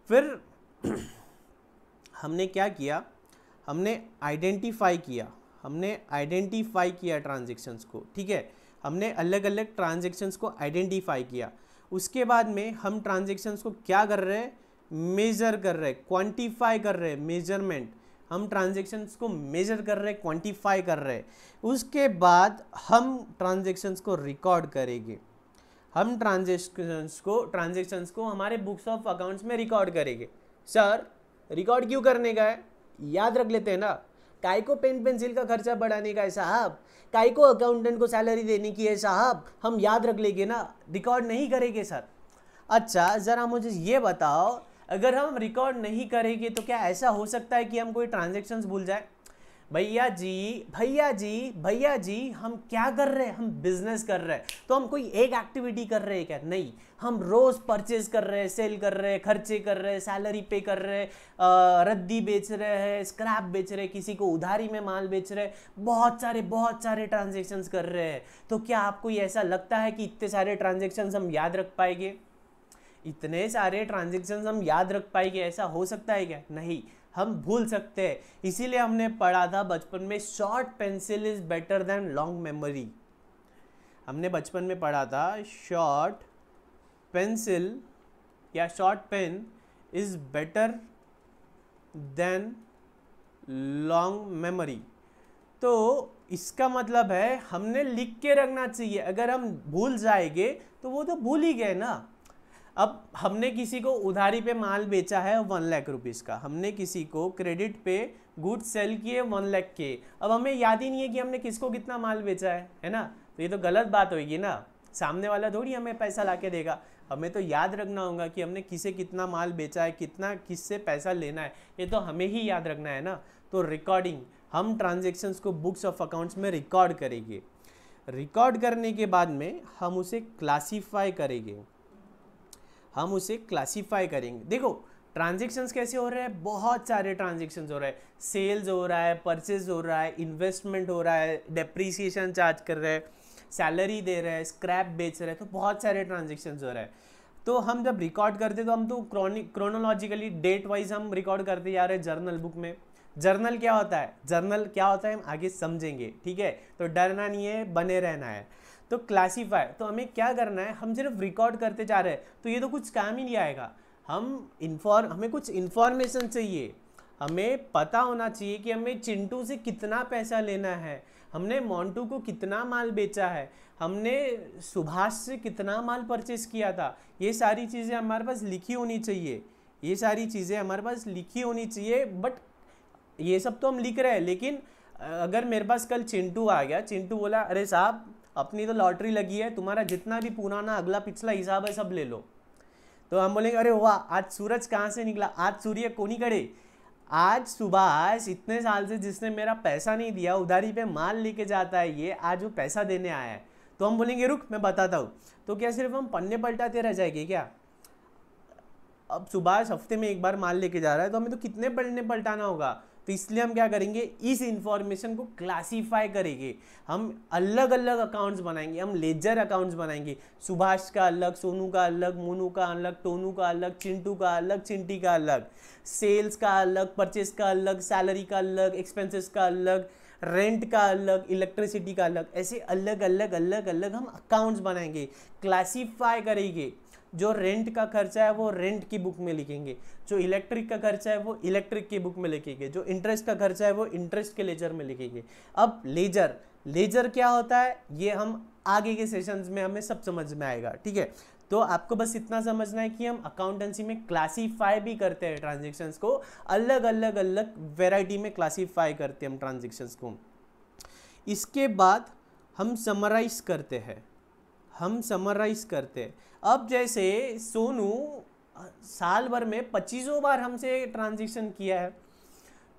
फिर हमने क्या किया हमने आइडेंटिफाई किया हमने आइडेंटिफाई किया ट्रांजेक्शन्स को ठीक है हमने अलग अलग ट्रांजेक्शन्स को आइडेंटिफाई किया उसके बाद में हम ट्रांजेक्शन्स को क्या कर रहे हैं मेजर कर रहे हैं क्वांटिफाई कर रहे हैं मेजरमेंट हम ट्रांजेक्शन्स को मेजर कर रहे हैं क्वांटिफाई कर रहे हैं उसके बाद हम ट्रांजेक्शन्स को रिकॉर्ड करेंगे हम ट्रांजेक्शन्स को ट्रांजेक्शन्स को हमारे बुक्स ऑफ अकाउंट्स में रिकॉर्ड करेंगे सर रिकॉर्ड क्यों करने का है याद रख लेते हैं ना काय को पेन पेंसिल का खर्चा बढ़ाने का है साहब काय को अकाउंटेंट को सैलरी देने की है साहब हम याद रख लेंगे ना रिकॉर्ड नहीं करेंगे सर अच्छा ज़रा मुझे ये बताओ अगर हम रिकॉर्ड नहीं करेंगे तो क्या ऐसा हो सकता है कि हम कोई ट्रांजेक्शन्स भूल जाए भैया जी भैया जी भैया जी हम क्या कर रहे हैं हम बिजनेस कर रहे हैं तो हम कोई एक एक्टिविटी कर रहे हैं क्या नहीं हम रोज़ परचेज कर रहे हैं सेल कर रहे हैं खर्चे कर रहे हैं सैलरी पे कर रहे हैं रद्दी बेच रहे हैं स्क्रैप बेच रहे हैं किसी को उधारी में माल बेच रहे हैं बहुत सारे बहुत सारे ट्रांजेक्शन्स कर रहे हैं तो क्या आपको ऐसा लगता है कि इतने सारे ट्रांजेक्शन्स हम याद रख पाएंगे इतने सारे ट्रांजेक्शन्स हम याद रख पाए कि ऐसा हो सकता है क्या नहीं हम भूल सकते हैं इसीलिए हमने पढ़ा था बचपन में short pencil is better than long memory हमने बचपन में पढ़ा था शॉर्ट पेंसिल या short pen is better than long memory तो इसका मतलब है हमने लिख के रखना चाहिए अगर हम भूल जाएंगे तो वो तो भूल ही गए ना अब हमने किसी को उधारी पे माल बेचा है वन लाख रुपीज़ का हमने किसी को क्रेडिट पे गुड सेल किए वन लाख के अब हमें याद ही नहीं है कि हमने किसको कितना माल बेचा है है ना तो ये तो गलत बात होगी ना सामने वाला थोड़ी हमें पैसा ला के देगा हमें तो याद रखना होगा कि हमने किसे कितना माल बेचा है कितना किससे पैसा लेना है ये तो हमें ही याद रखना है ना तो रिकॉर्डिंग हम ट्रांजेक्शन्स को बुक्स ऑफ अकाउंट्स में रिकॉर्ड करेंगे रिकॉर्ड करने के बाद में हम उसे क्लासीफाई करेंगे हम उसे क्लासीफाई करेंगे देखो ट्रांजेक्शन्स कैसे हो रहे हैं बहुत सारे ट्रांजेक्शन्स हो रहे हैं सेल्स हो रहा है परचेज हो रहा है इन्वेस्टमेंट हो रहा है डेप्रिसिएशन चार्ज कर रहे हैं सैलरी दे रहे हैं स्क्रैप बेच रहे हैं तो बहुत सारे ट्रांजेक्शन्स हो रहे हैं तो हम जब रिकॉर्ड करते तो हम तो क्रोनिक क्रोनोलॉजिकली डेट वाइज हम रिकॉर्ड करते जा रहे हैं जर्नल बुक में जर्नल क्या होता है जर्नल क्या होता है हम आगे समझेंगे ठीक है तो डरना नहीं है बने रहना है तो क्लासीफाई तो हमें क्या करना है हम सिर्फ रिकॉर्ड करते जा रहे हैं तो ये तो कुछ काम ही नहीं आएगा हम इन्फॉर्म हमें कुछ इन्फॉर्मेशन चाहिए हमें पता होना चाहिए कि हमें चिंटू से कितना पैसा लेना है हमने मोंटू को कितना माल बेचा है हमने सुभाष से कितना माल परचेस किया था ये सारी चीज़ें हमारे पास लिखी होनी चाहिए ये सारी चीज़ें हमारे पास लिखी होनी चाहिए बट ये सब तो हम लिख रहे हैं लेकिन अगर मेरे पास कल चिंटू आ गया चिंटू बोला अरे साहब अपनी तो लॉटरी लगी है तुम्हारा जितना भी पुराना अगला पिछला हिसाब है सब ले लो तो हम बोलेंगे अरे वाह आज सूरज कहाँ से निकला आज सूर्य कोनी कड़े आज सुभाष इतने साल से जिसने मेरा पैसा नहीं दिया उधारी पे माल लेके जाता है ये आज वो पैसा देने आया है तो हम बोलेंगे रुक मैं बताता हूँ तो क्या सिर्फ हम पन्ने पलटाते रह जाएंगे क्या अब सुभाष हफ्ते में एक बार माल लेके जा रहा है तो हमें तो कितने पन्ने पलटाना होगा तो इसलिए हम क्या करेंगे इस इंफॉर्मेशन को क्लासीफाई करेंगे हम अलग अलग अकाउंट्स बनाएंगे हम लेजर अकाउंट्स बनाएंगे सुभाष का अलग सोनू का अलग मोनू का अलग टोनू का अलग चिंटू का अलग चिंटी का अलग सेल्स का अलग परचेस का अलग सैलरी का अलग एक्सपेंसेस का अलग रेंट का अलग इलेक्ट्रिसिटी का अलग ऐसे अलग अलग अलग अलग हम अकाउंट्स बनाएंगे क्लासीफाई करेंगे जो रेंट का खर्चा है वो रेंट की बुक में लिखेंगे जो इलेक्ट्रिक का खर्चा है वो इलेक्ट्रिक की बुक में लिखेंगे जो इंटरेस्ट का खर्चा है वो इंटरेस्ट के लेजर में लिखेंगे अब लेजर लेजर क्या होता है ये हम आगे के सेशंस में हमें सब समझ में आएगा ठीक है तो आपको बस इतना समझना है कि हम अकाउंटेंसी में क्लासीफाई भी करते हैं ट्रांजेक्शन्स को अलग अलग अलग वेराइटी में क्लासीफाई करते हैं हम ट्रांजेक्शन्स को इसके बाद हम समराइज करते हैं हम समराइज करते हैं अब जैसे सोनू साल भर में पच्चीसों बार हमसे ट्रांजेक्शन किया है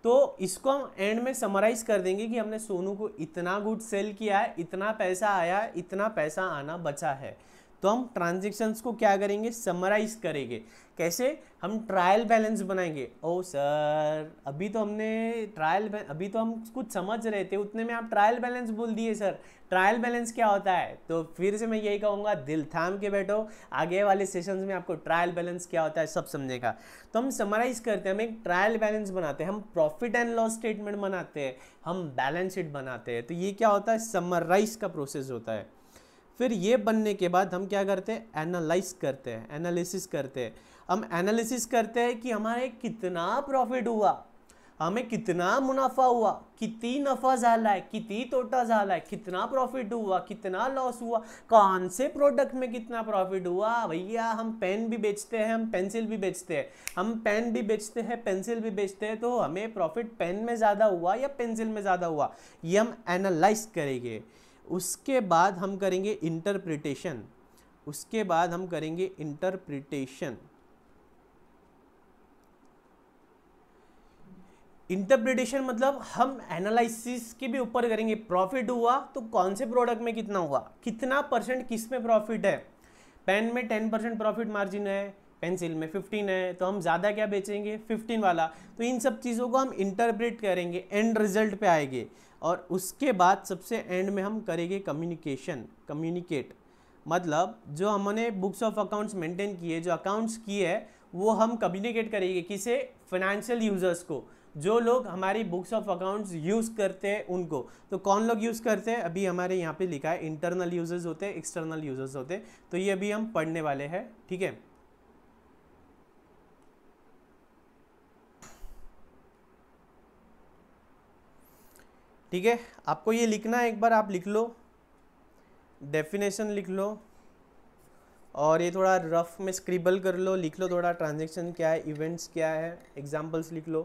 तो इसको हम एंड में समराइज कर देंगे कि हमने सोनू को इतना गुड सेल किया है इतना पैसा आया इतना पैसा आना बचा है तो हम ट्रांजेक्शन्स को क्या करेंगे समराइज करेंगे कैसे हम ट्रायल बैलेंस बनाएंगे ओ सर अभी तो हमने ट्रायल अभी तो हम कुछ समझ रहे थे उतने में आप ट्रायल बैलेंस बोल दिए सर ट्रायल बैलेंस क्या होता है तो फिर से मैं यही कहूँगा दिल थाम के बैठो आगे वाले सेशंस में आपको ट्रायल बैलेंस क्या होता है सब समझेगा तो हम समराइज करते हैं हम एक ट्रायल बैलेंस बनाते हैं हम प्रॉफिट एंड लॉस स्टेटमेंट बनाते हैं हम बैलेंस शीट बनाते हैं तो ये क्या होता है समराइज का प्रोसेस होता है फिर ये बनने के बाद हम क्या करते हैं एनालाइज करते हैं एनालिसिस करते हैं हम एनालिसिस करते हैं कि हमारे कितना प्रॉफिट हुआ हमें कितना मुनाफा हुआ कितनी नफ़ा झाला है कितनी तोटा झाला है कितना प्रॉफिट हुआ कितना लॉस हुआ कौन से प्रोडक्ट में कितना प्रॉफिट हुआ भैया हम पेन भी बेचते हैं हम पेंसिल भी बेचते हैं हम पेन भी बेचते हैं पेंसिल भी बेचते हैं तो हमें प्रॉफिट पेन में ज़्यादा हुआ या पेंसिल में ज़्यादा हुआ ये हम एनालाइज करेंगे उसके बाद हम करेंगे इंटरप्रिटेशन उसके बाद हम करेंगे इंटरप्रिटेशन इंटरप्रिटेशन मतलब हम एनालिसिस के भी ऊपर करेंगे प्रॉफिट हुआ तो कौन से प्रोडक्ट में कितना हुआ कितना परसेंट किस में प्रॉफिट है पेन में टेन परसेंट प्रॉफिट मार्जिन है पेंसिल में फिफ्टीन है तो हम ज़्यादा क्या बेचेंगे फिफ्टीन वाला तो इन सब चीज़ों को हम इंटरप्रेट करेंगे एंड रिजल्ट पे आएंगे और उसके बाद सबसे एंड में हम करेंगे कम्युनिकेशन कम्युनिकेट मतलब जो हमने बुक्स ऑफ अकाउंट्स मेंटेन किए जो अकाउंट्स किए हैं वो हम कम्युनिकेट करेंगे किसे फाइनेंशियल यूज़र्स को जो लोग हमारी बुक्स ऑफ अकाउंट्स यूज़ करते हैं उनको तो कौन लोग यूज़ करते हैं अभी हमारे यहाँ पे लिखा है इंटरनल यूजर्स होते हैं एक्सटर्नल यूजर्स होते हैं तो ये अभी हम पढ़ने वाले हैं ठीक है ठीक है आपको ये लिखना है एक बार आप लिख लो डेफिनेशन लिख लो और ये थोड़ा रफ में स्क्रिबल कर लो लिख लो थोड़ा ट्रांजेक्शन क्या है इवेंट्स क्या है एग्जाम्पल्स लिख लो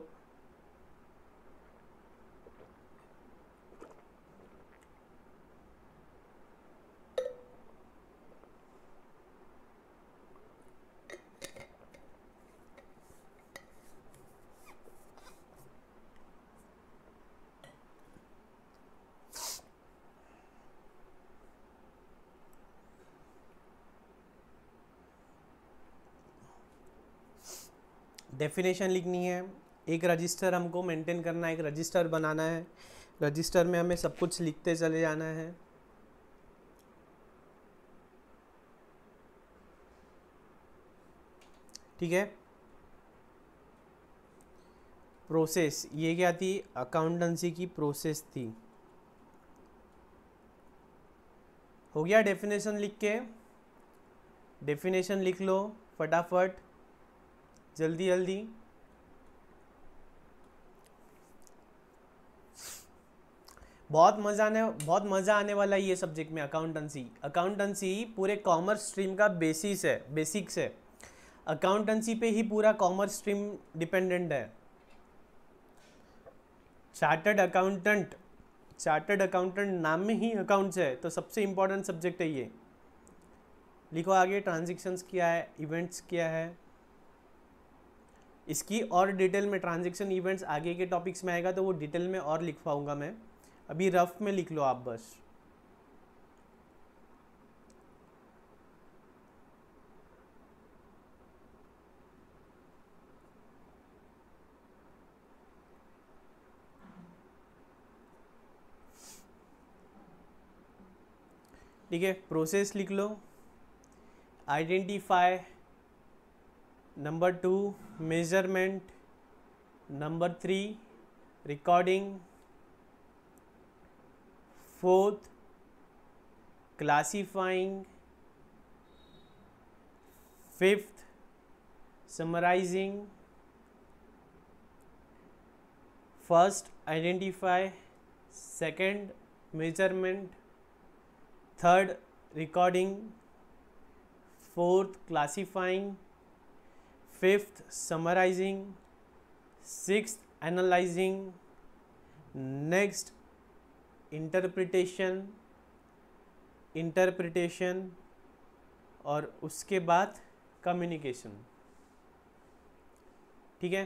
डेफिनेशन लिखनी है एक रजिस्टर हमको मेंटेन करना है एक रजिस्टर बनाना है रजिस्टर में हमें सब कुछ लिखते चले जाना है ठीक है प्रोसेस ये क्या थी अकाउंटेंसी की प्रोसेस थी हो गया डेफिनेशन लिख के डेफिनेशन लिख लो फटाफट जल्दी जल्दी बहुत मज़ा आने बहुत मज़ा आने वाला है ये सब्जेक्ट में अकाउंटेंसी अकाउंटेंसी पूरे कॉमर्स स्ट्रीम का बेसिस है बेसिक्स है अकाउंटेंसी पे ही पूरा कॉमर्स स्ट्रीम डिपेंडेंट है चार्टर्ड अकाउंटेंट चार्टर्ड अकाउंटेंट नाम में ही अकाउंट्स है तो सबसे इंपॉर्टेंट सब्जेक्ट है ये लिखो आगे ट्रांजेक्शन्स क्या है इवेंट्स क्या है इसकी और डिटेल में ट्रांजेक्शन इवेंट्स आगे के टॉपिक्स में आएगा तो वो डिटेल में और लिख पाऊँगा मैं अभी रफ में लिख लो आप बस ठीक है प्रोसेस लिख लो identify number 2 measurement number 3 recording fourth classifying fifth summarizing first identify second measurement third recording fourth classifying fifth summarizing sixth analyzing next interpretation interpretation और उसके बाद कम्युनिकेशन ठीक है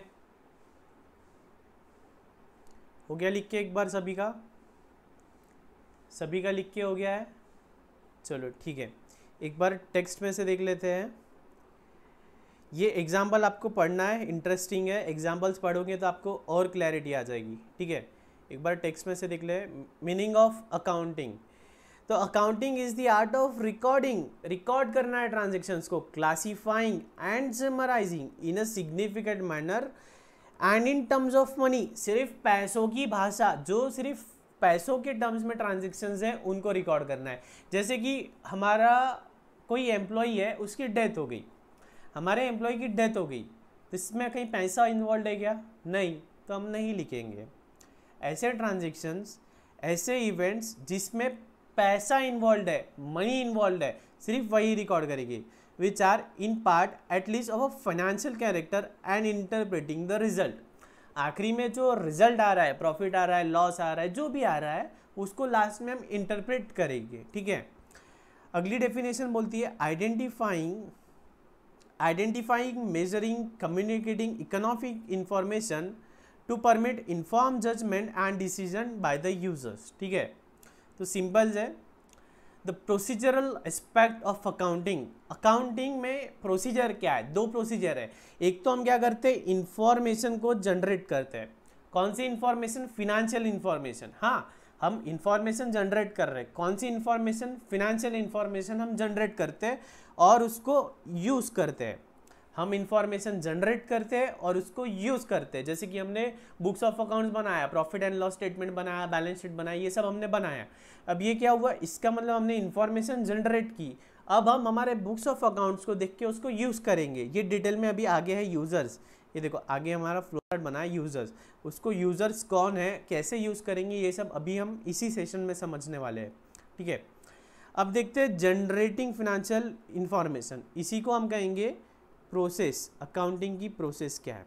हो गया लिख के एक बार सभी का सभी का लिख के हो गया है चलो ठीक है एक बार टेक्स्ट में से देख लेते हैं ये एग्जाम्पल आपको पढ़ना है इंटरेस्टिंग है एग्जाम्पल्स पढ़ोगे तो आपको और क्लैरिटी आ जाएगी ठीक है एक बार टेक्स्ट में से देख ले मीनिंग ऑफ अकाउंटिंग तो accounting is the art of recording record करना है ट्रांजेक्शन्स को classifying and summarising in a significant manner and in terms of money सिर्फ पैसों की भाषा जो सिर्फ पैसों के टर्म्स में ट्रांजेक्शन्स हैं उनको रिकॉर्ड करना है जैसे कि हमारा कोई एम्प्लॉई है उसकी डेथ हो गई हमारे एम्प्लॉय की डेथ हो गई तो इसमें कहीं पैसा इन्वॉल्व है क्या नहीं तो हम नहीं लिखेंगे ऐसे ट्रांजेक्शन्स ऐसे इवेंट्स जिसमें पैसा इन्वॉल्व है मनी इन्वॉल्व है सिर्फ वही रिकॉर्ड करेगी which are in part at least of a financial character and interpreting the result आखिरी में जो रिजल्ट आ रहा है प्रॉफिट आ रहा है लॉस आ रहा है जो भी आ रहा है उसको लास्ट में हम इंटरप्रेट करेंगे ठीक है अगली डेफिनेशन बोलती है identifying identifying, measuring, communicating economic information to permit informed judgment and decision by the users. theek hai तो simple hai the procedural aspect of accounting accounting mein procedure kya hai do procedure hai ek to hum kya karte हैं information को generate करते हैं कौन सी information financial information हाँ हम information generate कर रहे हैं कौन सी इन्फॉर्मेशन फिनेंशियल इन्फॉर्मेशन हम जनरेट करते हैं और उसको यूज़ करते हैं हम इंफॉर्मेशन जनरेट करते हैं और उसको यूज़ करते हैं जैसे कि हमने बुक्स ऑफ अकाउंट्स बनाया प्रॉफिट एंड लॉस स्टेटमेंट बनाया बैलेंस शीट बनाया ये सब हमने बनाया अब ये क्या हुआ इसका मतलब हमने इंफॉर्मेशन जनरेट की अब हम हमारे बुक्स ऑफ अकाउंट्स को देख के उसको यूज़ करेंगे ये डिटेल में अभी आगे है यूज़र्स ये देखो आगे हमारा फ्लोट बना है यूज़र्स उसको यूज़र्स कौन है कैसे यूज़ करेंगे ये सब अभी हम इसी सेशन में समझने वाले हैं ठीक है अब देखते हैं जनरेटिंग फिनेंशियल इंफॉर्मेशन इसी को हम कहेंगे प्रोसेस अकाउंटिंग की प्रोसेस क्या है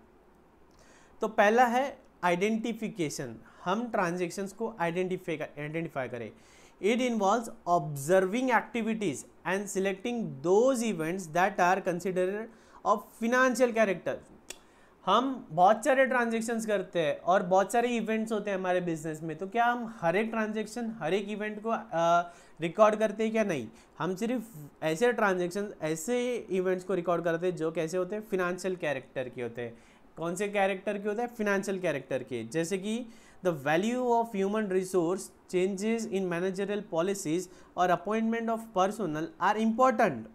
तो पहला है आइडेंटिफिकेशन हम ट्रांजेक्शन को आइडेंटिफाई आइडेंटिफाई करें it involve observing activities and selecting those events that are consider of financial character हम बहुत सारे ट्रांजेक्शन्स करते हैं और बहुत सारे इवेंट्स होते हैं हमारे बिजनेस में तो क्या हम हर एक ट्रांजेक्शन हर एक इवेंट को रिकॉर्ड करते हैं क्या नहीं हम सिर्फ ऐसे ट्रांजेक्शन ऐसे इवेंट्स को रिकॉर्ड करते हैं जो कैसे होते हैं फिनेंशियल कैरेक्टर के होते हैं कौन से कैरेक्टर के होते हैं फिनेंशियल कैरेक्टर के जैसे कि the value of human resource changes in managerial policies और appointment of personal are important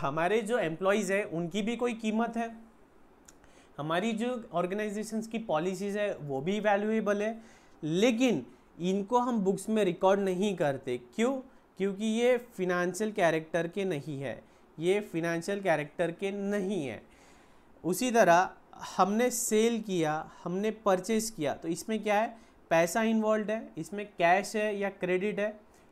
हमारे जो एम्प्लॉयज़ हैं उनकी भी कोई कीमत है हमारी जो ऑर्गेनाइजेशंस की पॉलिसीज़ है वो भी वैल्यूएबल है लेकिन इनको हम बुक्स में रिकॉर्ड नहीं करते क्यों क्योंकि ये फिनंशियल कैरेक्टर के नहीं है ये फिनंशियल कैरेक्टर के नहीं है उसी तरह हमने सेल किया हमने परचेस किया तो इसमें क्या है पैसा इन्वॉल्व है इसमें कैश है या क्रेडिट है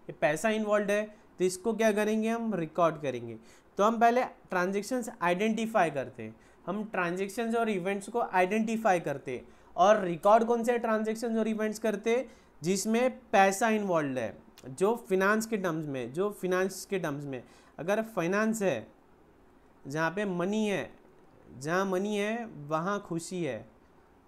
ये पैसा इन्वॉल्व है तो इसको क्या करेंगे हम रिकॉर्ड करेंगे तो हम पहले ट्रांजेक्शन्स आइडेंटिफाई करते हम ट्रांजेक्शन्स और इवेंट्स को आइडेंटिफाई करते और रिकॉर्ड कौन से ट्रांजेक्शन्स और इवेंट्स करते जिसमें पैसा इन्वॉल्व है जो फिनांस के टर्म्स में जो फिनांस के टर्म्स में अगर फाइनेंस है जहाँ पे मनी है जहाँ मनी है वहाँ खुशी है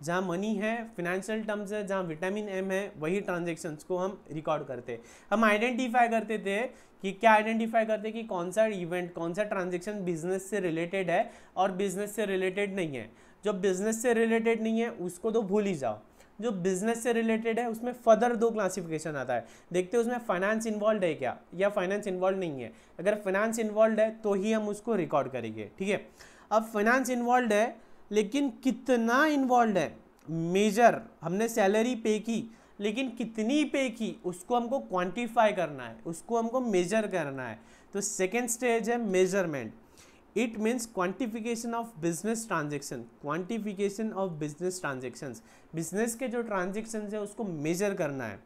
जहाँ मनी है फिनेंशियल टर्म्स है जहाँ विटामिन एम है वही ट्रांजेक्शन्स को हम रिकॉर्ड करते हम आइडेंटिफाई करते थे कि क्या आइडेंटिफाई करते कि कौन सा इवेंट कौन सा ट्रांजेक्शन बिजनेस से रिलेटेड है और बिजनेस से रिलेटेड नहीं है जो बिजनेस से रिलेटेड नहीं है उसको तो भूल ही जाओ जो बिजनेस से रिलेटेड है उसमें फर्दर दो क्लासिफिकेशन आता है देखते हैं उसमें फाइनेंस इन्वॉल्व है क्या या फाइनेंस इन्वॉल्व नहीं है अगर फाइनेंस इन्वॉल्व है तो ही हम उसको रिकॉर्ड करेंगे ठीक है अब फाइनेंस इन्वॉल्व है लेकिन कितना इन्वॉल्व है मेजर हमने सैलरी पे की लेकिन कितनी पे की उसको हमको क्वांटिफाई करना है उसको हमको मेजर करना है तो सेकेंड स्टेज है measurement it means quantification of business transaction quantification of business transactions business के जो ट्रांजेक्शन्स है उसको मेजर करना है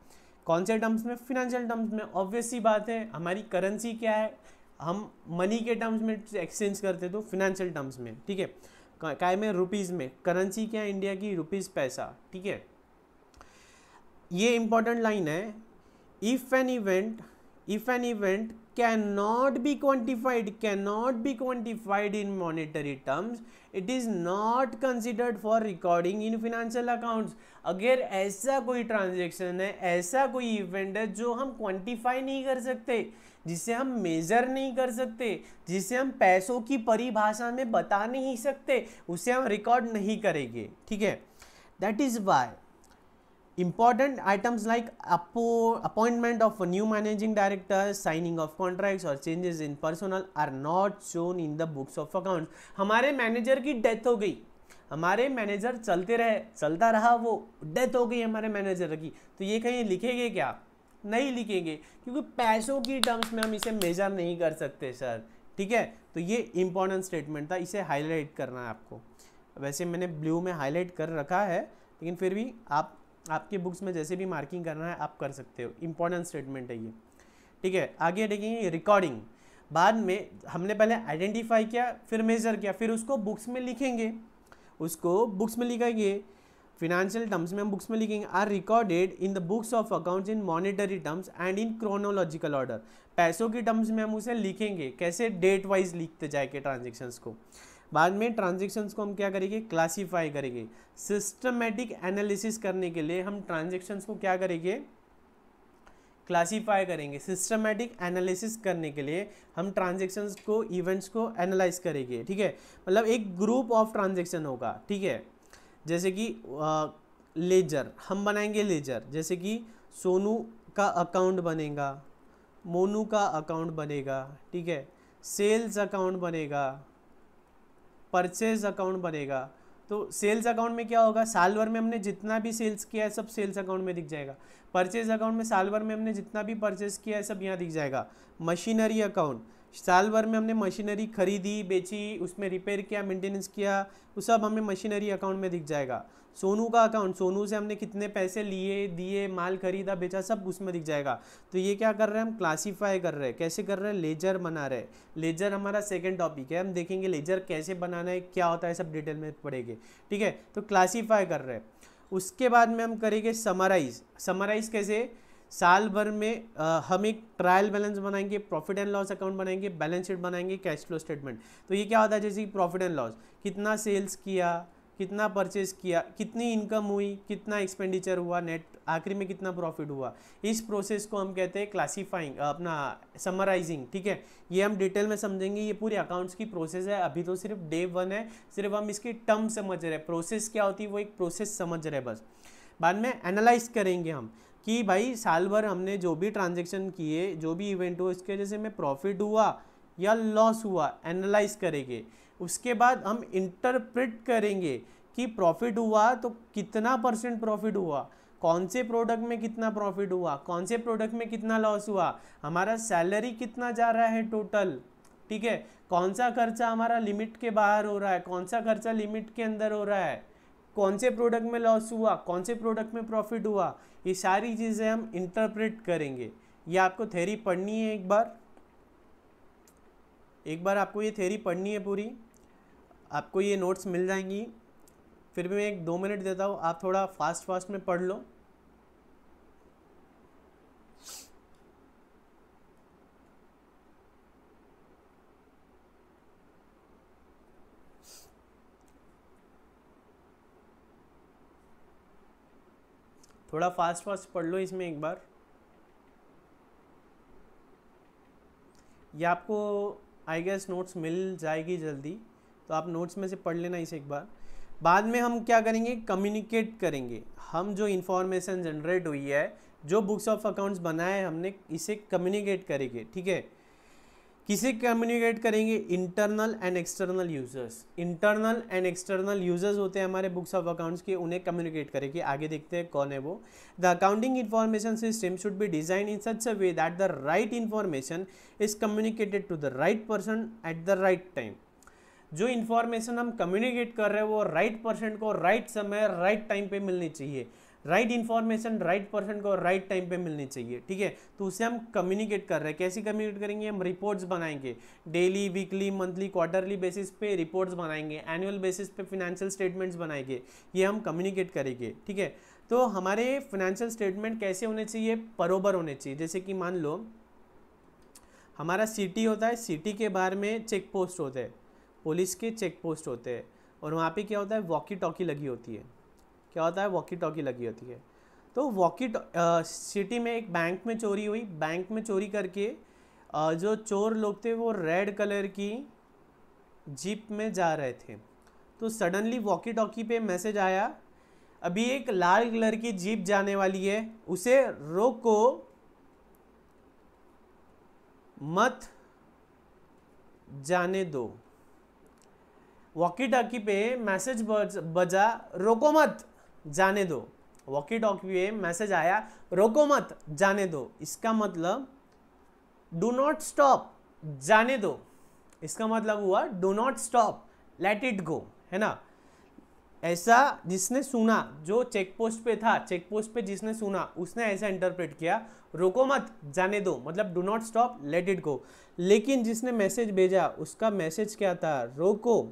कौन से टर्म्स में फिनेंशियल टर्म्स में ऑब्वियसली बात है हमारी करेंसी क्या है हम मनी के टर्म्स में एक्सचेंज करते हैं तो फिनेंशियल टर्म्स में ठीक है काय में रुपीज़ में करेंसी क्या है इंडिया की रुपीज़ पैसा ठीक है ये इंपॉर्टेंट लाइन है if an event if an event can not be quantified can not be quantified in monetary terms it is not considered for recording in financial account अगर ऐसा कोई ट्रांजेक्शन है ऐसा कोई इवेंट है जो हम क्वान्टिफाई नहीं कर सकते जिसे हम मेजर नहीं कर सकते जिसे हम पैसों की परिभाषा में बता नहीं सकते उसे हम रिकॉर्ड नहीं करेंगे ठीक है that is why important items like appo appointment of new managing director signing of contract और changes in personal are not shown in the books of account हमारे मैनेजर की डेथ हो गई हमारे मैनेजर चलते रहे चलता रहा वो डेथ हो गई हमारे मैनेजर की तो ये कहीं लिखेंगे क्या नहीं लिखेंगे क्योंकि पैसों की टर्म्स में हम इसे मेजर नहीं कर सकते सर ठीक है तो ये इम्पॉर्टेंट स्टेटमेंट था इसे हाईलाइट करना है आपको वैसे मैंने ब्लू में हाईलाइट कर रखा है लेकिन फिर भी आप आपके बुक्स में जैसे भी मार्किंग करना है आप कर सकते हो इम्पॉर्टेंट स्टेटमेंट है ये ठीक है आगे देखेंगे रिकॉर्डिंग बाद में हमने पहले आइडेंटिफाई किया फिर मेज़र किया फिर उसको बुक्स में लिखेंगे उसको बुक्स में लिखेंगे फिनेंशियल टर्म्स में हम बुक्स में लिखेंगे are recorded in the books of accounts in monetary terms and in chronological order पैसों की टर्म्स में हम उसे लिखेंगे कैसे डेट वाइज लिखते जाएंगे ट्रांजेक्शन्स को बाद में ट्रांजेक्शन्स को हम क्या करेंगे क्लासीफाई करेंगे सिस्टमेटिक एनालिसिस करने के लिए हम ट्रांजेक्शन्स को क्या करेंगे क्लासीफाई करेंगे सिस्टमेटिक एनालिसिस करने के लिए हम ट्रांजेक्शन्स को इवेंट्स को एनालाइज करेंगे ठीक है मतलब एक ग्रुप ऑफ ट्रांजेक्शन होगा ठीक है जैसे कि लेजर हम बनाएंगे लेजर जैसे कि सोनू का अकाउंट बनेगा मोनू का अकाउंट बनेगा ठीक है सेल्स अकाउंट बनेगा परचेज अकाउंट बनेगा तो सेल्स अकाउंट में क्या होगा साल भर में हमने जितना भी सेल्स किया है सब सेल्स अकाउंट में दिख जाएगा परचेज अकाउंट में साल भर में हमने जितना भी परचेज किया है सब यहाँ दिख जाएगा मशीनरी अकाउंट साल भर में हमने मशीनरी खरीदी बेची उसमें रिपेयर किया मेंटेनेंस किया वो सब हमें मशीनरी अकाउंट में दिख जाएगा सोनू का अकाउंट सोनू से हमने कितने पैसे लिए दिए माल खरीदा बेचा सब उसमें दिख जाएगा तो ये क्या कर रहे हैं हम क्लासीफाई कर रहे हैं कैसे कर रहे हैं लेजर बना रहे लेजर हमारा सेकेंड टॉपिक है हम देखेंगे लेजर कैसे बनाना है क्या होता है सब डिटेल में पड़ेंगे ठीक है तो क्लासीफाई कर रहे हैं उसके बाद में हम करेंगे समराइज समराइज कैसे साल भर में आ, हम एक ट्रायल बैलेंस बनाएंगे प्रॉफिट एंड लॉस अकाउंट बनाएंगे बैलेंस शीट बनाएंगे कैश फ्लो स्टेटमेंट तो ये क्या होता है जैसे कि प्रॉफिट एंड लॉस कितना सेल्स किया कितना परचेज किया कितनी इनकम हुई कितना एक्सपेंडिचर हुआ नेट आखिरी में कितना प्रॉफिट हुआ इस प्रोसेस को हम कहते हैं क्लासीफाइंग अपना समराइजिंग ठीक है ये हम डिटेल में समझेंगे ये पूरी अकाउंट्स की प्रोसेस है अभी तो सिर्फ डे वन है सिर्फ हम इसकी टर्म समझ रहे हैं प्रोसेस क्या होती है वो एक प्रोसेस समझ रहे हैं बस बाद में एनालाइज करेंगे हम कि भाई साल भर हमने जो भी ट्रांजेक्शन किए जो भी इवेंट हो इसके वजह से हमें प्रॉफिट हुआ या लॉस हुआ एनालाइज करेंगे उसके बाद हम इंटरप्रिट करेंगे कि प्रॉफिट हुआ तो कितना परसेंट प्रॉफिट हुआ कौन से प्रोडक्ट में कितना प्रॉफिट हुआ कौन से प्रोडक्ट में कितना लॉस हुआ हमारा सैलरी कितना जा रहा है टोटल ठीक है कौन सा खर्चा हमारा लिमिट के बाहर हो रहा है कौन सा खर्चा लिमिट के अंदर हो रहा है कौन से प्रोडक्ट में लॉस हुआ कौन से प्रोडक्ट में प्रॉफिट हुआ ये सारी चीज़ें हम इंटरप्रेट करेंगे ये आपको थेरी पढ़नी है एक बार एक बार आपको ये थेरी पढ़नी है पूरी आपको ये नोट्स मिल जाएंगी फिर भी मैं एक दो मिनट देता हूँ आप थोड़ा फास्ट फास्ट में पढ़ लो थोड़ा फास्ट फास्ट पढ़ लो इसमें एक बार ये आपको आई गेस नोट्स मिल जाएगी जल्दी तो आप नोट्स में से पढ़ लेना इसे एक बार बाद में हम क्या करेंगे कम्युनिकेट करेंगे हम जो इन्फॉर्मेशन जनरेट हुई है जो बुक्स ऑफ अकाउंट्स बनाए हमने इसे कम्युनिकेट करेंगे ठीक है किसे कम्युनिकेट करेंगे internal and external users internal and external users होते हैं हमारे बुक्स ऑफ अकाउंट्स के उन्हें कम्युनिकेट करेंगे आगे देखते हैं कौन है वो the accounting information system should be design in such a way that the right information is communicated to the right person at the right time जो इन्फॉर्मेशन हम कम्युनिकेट कर रहे हैं वो राइट पर्सन को राइट समय राइट टाइम पे मिलनी चाहिए राइट इन्फॉर्मेशन राइट पर्सन को राइट टाइम पे मिलनी चाहिए ठीक है तो उसे हम कम्युनिकेट कर रहे हैं कैसे कम्युनिकेट करेंगे हम रिपोर्ट्स बनाएंगे daily weekly monthly quarterly basis पे रिपोर्ट्स बनाएंगे एनुअल बेसिस पे फिनेंशियल स्टेटमेंट्स बनाएंगे ये हम कम्युनिकेट करेंगे ठीक है तो हमारे फिनेंशियल स्टेटमेंट कैसे होने चाहिए बरोबर होने चाहिए जैसे कि मान लो हमारा सिटी होता है सिटी के बाहर में चेक पोस्ट होते हैं पुलिस के चेक पोस्ट होते हैं और वहाँ पे क्या होता है वॉकी टॉकी लगी होती है क्या होता है वॉकी टॉकी लगी होती है तो वॉकी सिटी में एक बैंक में चोरी हुई बैंक में चोरी करके आ, जो चोर लोग थे वो रेड कलर की जीप में जा रहे थे तो सडनली वॉकी टॉकी पे मैसेज आया अभी एक लाल कलर की जीप जाने वाली है उसे रोको मत जाने दो वॉकी टॉकी पे मैसेज बजा रोको मत जाने दो वॉकी टॉकी पे मैसेज आया रोको मत जाने दो इसका मतलब डू नॉट स्टॉप जाने दो इसका मतलब हुआ do not stop let it go है ना ऐसा जिसने सुना जो चेक पोस्ट पे था चेक पोस्ट पे जिसने सुना उसने ऐसा इंटरप्रेट किया रोको मत जाने दो मतलब do not stop let it go लेकिन जिसने मैसेज भेजा उसका मैसेज क्या था रोको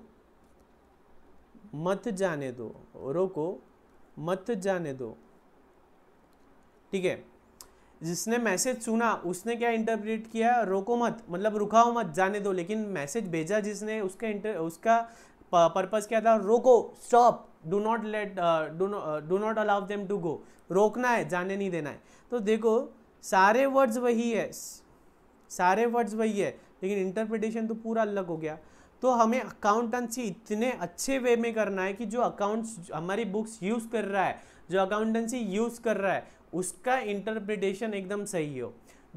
मत जाने दो रोको मत जाने दो ठीक है जिसने मैसेज सुना उसने क्या इंटरप्रेट किया रोको मत मतलब रुकाओ मत जाने दो लेकिन मैसेज भेजा जिसने उसका इंटर उसका पर्पज़ क्या था रोको stop do not let do not allow them to go रोकना है जाने नहीं देना है तो देखो सारे वर्ड्स वही है सारे वर्ड्स वही है लेकिन इंटरप्रिटेशन तो पूरा अलग हो गया तो हमें अकाउंटेंसी इतने अच्छे वे में करना है कि जो अकाउंट्स हमारी बुक्स यूज़ कर रहा है जो अकाउंटेंसी यूज़ कर रहा है उसका इंटरप्रिटेशन एकदम सही हो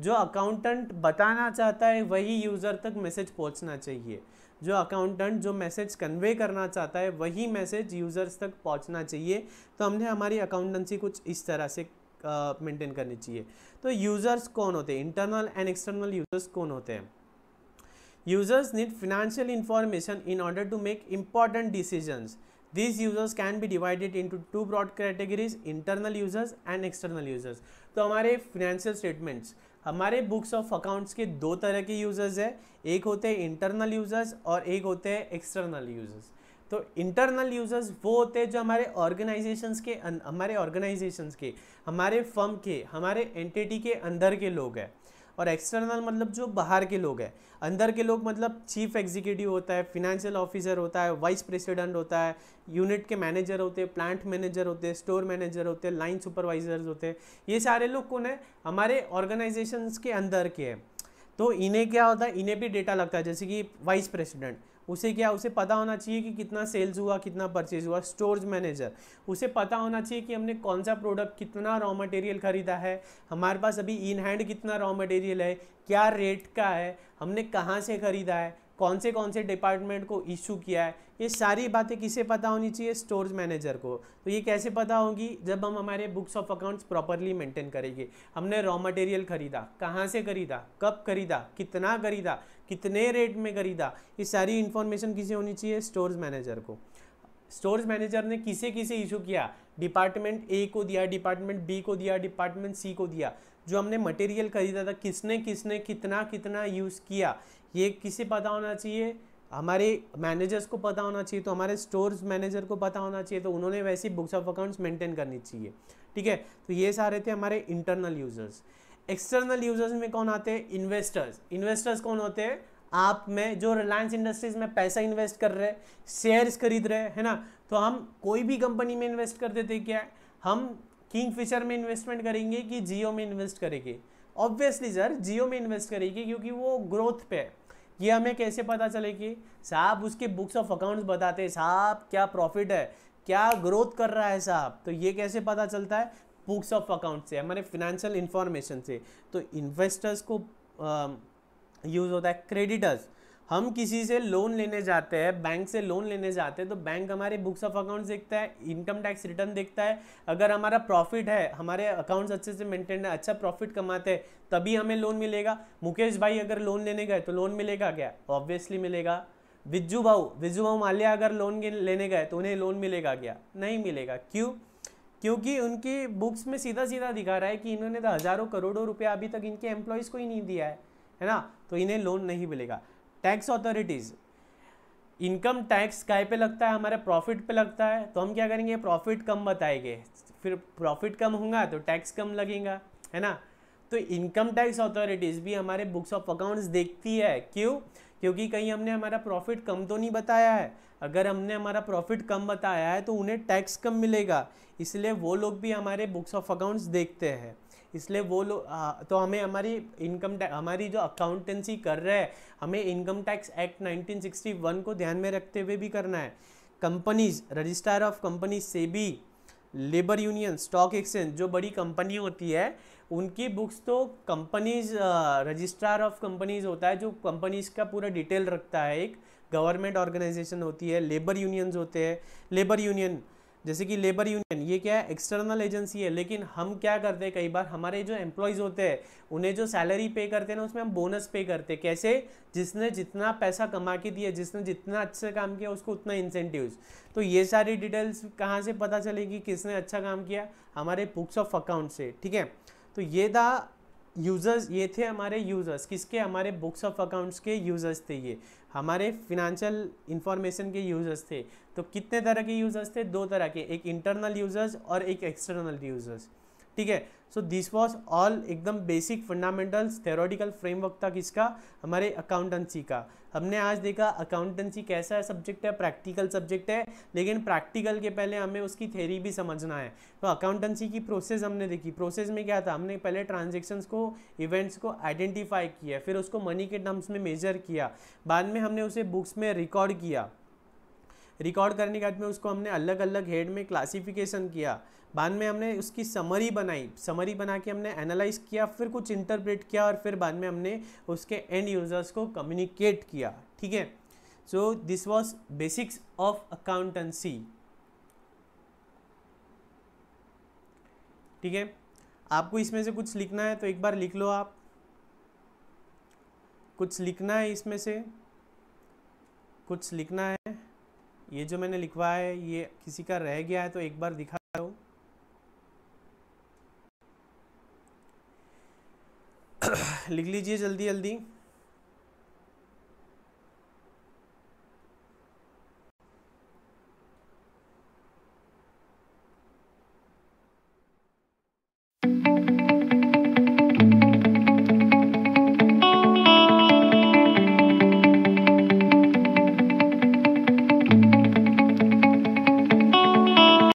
जो अकाउंटेंट बताना चाहता है वही यूज़र तक मैसेज पहुंचना चाहिए जो अकाउंटेंट जो मैसेज कन्वे करना चाहता है वही मैसेज यूज़र्स तक पहुंचना चाहिए तो हमने हमारी अकाउंटेंसी कुछ इस तरह से मेंटेन करनी चाहिए तो यूज़र्स कौन होते हैं इंटरनल एंड एक्सटर्नल यूज़र्स कौन होते हैं Users need financial information in order to make important decisions. These users can be divided into two broad categories internal users and external users. तो हमारे financial statements हमारे books of accounts के दो तरह के यूज़र्स है एक होते हैं इंटरनल यूज़र्स और एक होते हैं एक्सटर्नल यूज़र्स तो इंटरनल यूज़र्स वो होते हैं जो हमारे ऑर्गेनाइजेशंस के हमारे ऑर्गेनाइजेशंस के हमारे फर्म के हमारे एंटिटी के अंदर के लोग हैं और एक्सटर्नल मतलब जो बाहर के लोग हैं अंदर के लोग मतलब चीफ एग्जीक्यूटिव होता है फिनेंशियल ऑफिसर होता है वाइस प्रेसिडेंट होता है यूनिट के मैनेजर होते हैं प्लांट मैनेजर होते हैं स्टोर मैनेजर होते हैं लाइन सुपरवाइजर्स होते हैं ये सारे लोग कौन है हमारे ऑर्गेनाइजेशन के अंदर के हैं तो इन्हें क्या होता है इन्हें भी डेटा लगता है जैसे कि वाइस प्रेसिडेंट उसे क्या उसे पता होना चाहिए कि कितना सेल्स हुआ कितना परचेज हुआ स्टोरेज मैनेजर उसे पता होना चाहिए कि हमने कौन सा प्रोडक्ट कितना रॉ मटेरियल ख़रीदा है हमारे पास अभी इन हैंड कितना रॉ मटेरियल है क्या रेट का है हमने कहाँ से ख़रीदा है कौन से कौन से डिपार्टमेंट को इशू किया है ये सारी बातें किसे पता होनी चाहिए स्टोर्स मैनेजर को तो ये कैसे पता होगी जब हम हमारे books of accounts properly maintain करेंगे हमने रॉ मटेरियल खरीदा कहाँ से खरीदा कब खरीदा कितना खरीदा कितने रेट में खरीदा ये सारी इन्फॉर्मेशन किसे होनी चाहिए स्टोर्स मैनेजर को स्टोर्स मैनेजर ने किसे किसे इशू किया डिपार्टमेंट ए को दिया डिपार्टमेंट बी को दिया डिपार्टमेंट सी को दिया जो हमने मटेरियल खरीदा था किसने किसने कितना कितना यूज़ किया ये किसे पता होना चाहिए हमारे मैनेजर्स को पता होना चाहिए तो हमारे स्टोर्स मैनेजर को पता होना चाहिए तो उन्होंने वैसी बुक्स ऑफ अकाउंट्स मेंटेन करनी चाहिए ठीक है तो ये सारे थे हमारे इंटरनल यूज़र्स एक्सटर्नल यूजर्स में कौन आते हैं इन्वेस्टर्स इन्वेस्टर्स कौन होते हैं आप में जो रिलायंस इंडस्ट्रीज में पैसा इन्वेस्ट कर रहे हैं शेयर्स खरीद रहे हैं ना तो हम कोई भी कंपनी में इन्वेस्ट कर देते क्या हम किंग फिशर में इन्वेस्टमेंट करेंगे कि जियो में इन्वेस्ट करेंगे ऑब्वियसली सर जियो में इन्वेस्ट करेंगे क्योंकि वो ग्रोथ पे है ये हमें कैसे पता चलेगी साहब उसके बुक्स ऑफ अकाउंट्स बताते हैं साहब क्या प्रॉफिट है क्या ग्रोथ कर रहा है साहब तो ये कैसे पता चलता है बुक्स ऑफ अकाउंट से हमारे फिनेंशियल इन्फॉर्मेशन से तो इन्वेस्टर्स को यूज़ um, होता है क्रेडिटर्स हम किसी से लोन लेने जाते हैं बैंक से लोन लेने जाते हैं तो बैंक हमारे बुक्स ऑफ अकाउंट्स देखता है इनकम टैक्स रिटर्न देखता है अगर हमारा प्रॉफिट है हमारे अकाउंट्स अच्छे से मेंटेन है अच्छा प्रॉफिट कमाते हैं तभी हमें लोन मिलेगा मुकेश भाई अगर लोन लेने गए तो लोन मिलेगा क्या ऑब्वियसली मिलेगा विज्जू भाऊ विज्जू भाऊ माल्या अगर लोन लेने गए तो उन्हें लोन मिलेगा क्या नहीं मिलेगा क्यों क्योंकि उनकी बुक्स में सीधा सीधा दिखा रहा है कि इन्होंने तो हज़ारों करोड़ों रुपया अभी तक इनके एम्प्लॉयज़ को ही नहीं दिया है है ना तो इन्हें लोन नहीं मिलेगा टैक्स ऑथोरिटीज़ इनकम टैक्स काय पे लगता है हमारे प्रॉफिट पे लगता है तो हम क्या करेंगे प्रॉफिट कम बताएंगे फिर प्रॉफिट कम होगा तो टैक्स कम लगेगा है ना तो इनकम टैक्स ऑथोरिटीज़ भी हमारे बुक्स ऑफ अकाउंट्स देखती है क्यों क्योंकि कहीं हमने हमारा प्रॉफिट कम तो नहीं बताया है अगर हमने हमारा प्रॉफिट कम बताया है तो उन्हें टैक्स कम मिलेगा इसलिए वो लोग भी हमारे बुक्स ऑफ अकाउंट्स देखते हैं इसलिए वो लोग तो हमें हमारी इनकम टैक्स हमारी जो अकाउंटेंसी कर रहे हैं हमें इनकम टैक्स एक्ट 1961 को ध्यान में रखते हुए भी करना है कंपनीज रजिस्ट्रार ऑफ कंपनीज से भी लेबर यूनियन स्टॉक एक्सचेंज जो बड़ी कंपनी होती है उनकी बुक्स तो कंपनीज रजिस्ट्रार ऑफ कंपनीज होता है जो कंपनीज का पूरा डिटेल रखता है एक गवर्नमेंट ऑर्गेनाइजेशन होती है लेबर यूनियंस होते हैं लेबर यूनियन जैसे कि लेबर यूनियन ये क्या है एक्सटर्नल एजेंसी है लेकिन हम क्या करते हैं कई बार हमारे जो एम्प्लॉयज़ होते हैं उन्हें जो सैलरी पे करते हैं ना उसमें हम बोनस पे करते हैं कैसे जिसने जितना पैसा कमा के दिया जिसने जितना अच्छे काम किया उसको उतना इंसेंटिव्स तो ये सारी डिटेल्स कहाँ से पता चलेगी किसने अच्छा काम किया हमारे बुक्स ऑफ अकाउंट से ठीक है तो ये था यूज़र्स ये थे हमारे यूज़र्स किसके हमारे बुक्स ऑफ अकाउंट्स के यूज़र्स थे ये हमारे फिनेंशियल इंफॉर्मेशन के यूज़र्स थे तो कितने तरह के यूज़र्स थे दो तरह के एक इंटरनल यूज़र्स और एक एक्सटर्नल यूज़र्स ठीक है सो दिस वॉज ऑल एकदम बेसिक फंडामेंटल्स थेरोटिकल फ्रेमवर्क था किसका हमारे अकाउंटेंसी का हमने आज देखा अकाउंटेंसी कैसा है सब्जेक्ट है प्रैक्टिकल सब्जेक्ट है लेकिन प्रैक्टिकल के पहले हमें उसकी थेरी भी समझना है तो अकाउंटेंसी की प्रोसेस हमने देखी प्रोसेस में क्या था हमने पहले ट्रांजेक्शन को इवेंट्स को आइडेंटिफाई किया फिर उसको मनी के टर्म्स में मेजर किया बाद में हमने उसे बुक्स में रिकॉर्ड किया रिकॉर्ड करने के बाद में उसको हमने अलग अलग हेड में क्लासिफिकेशन किया बाद में हमने उसकी समरी बनाई समरी बना के हमने एनालाइज किया फिर कुछ इंटरप्रेट किया और फिर बाद में हमने उसके एंड यूज़र्स को कम्युनिकेट किया ठीक है so this was basics of accountancy ठीक है आपको इसमें से कुछ लिखना है तो एक बार लिख लो आप कुछ लिखना है इसमें से कुछ लिखना है ये जो मैंने लिखवा है ये किसी का रह गया है तो एक बार दिखा दो लिख लीजिए जल्दी जल्दी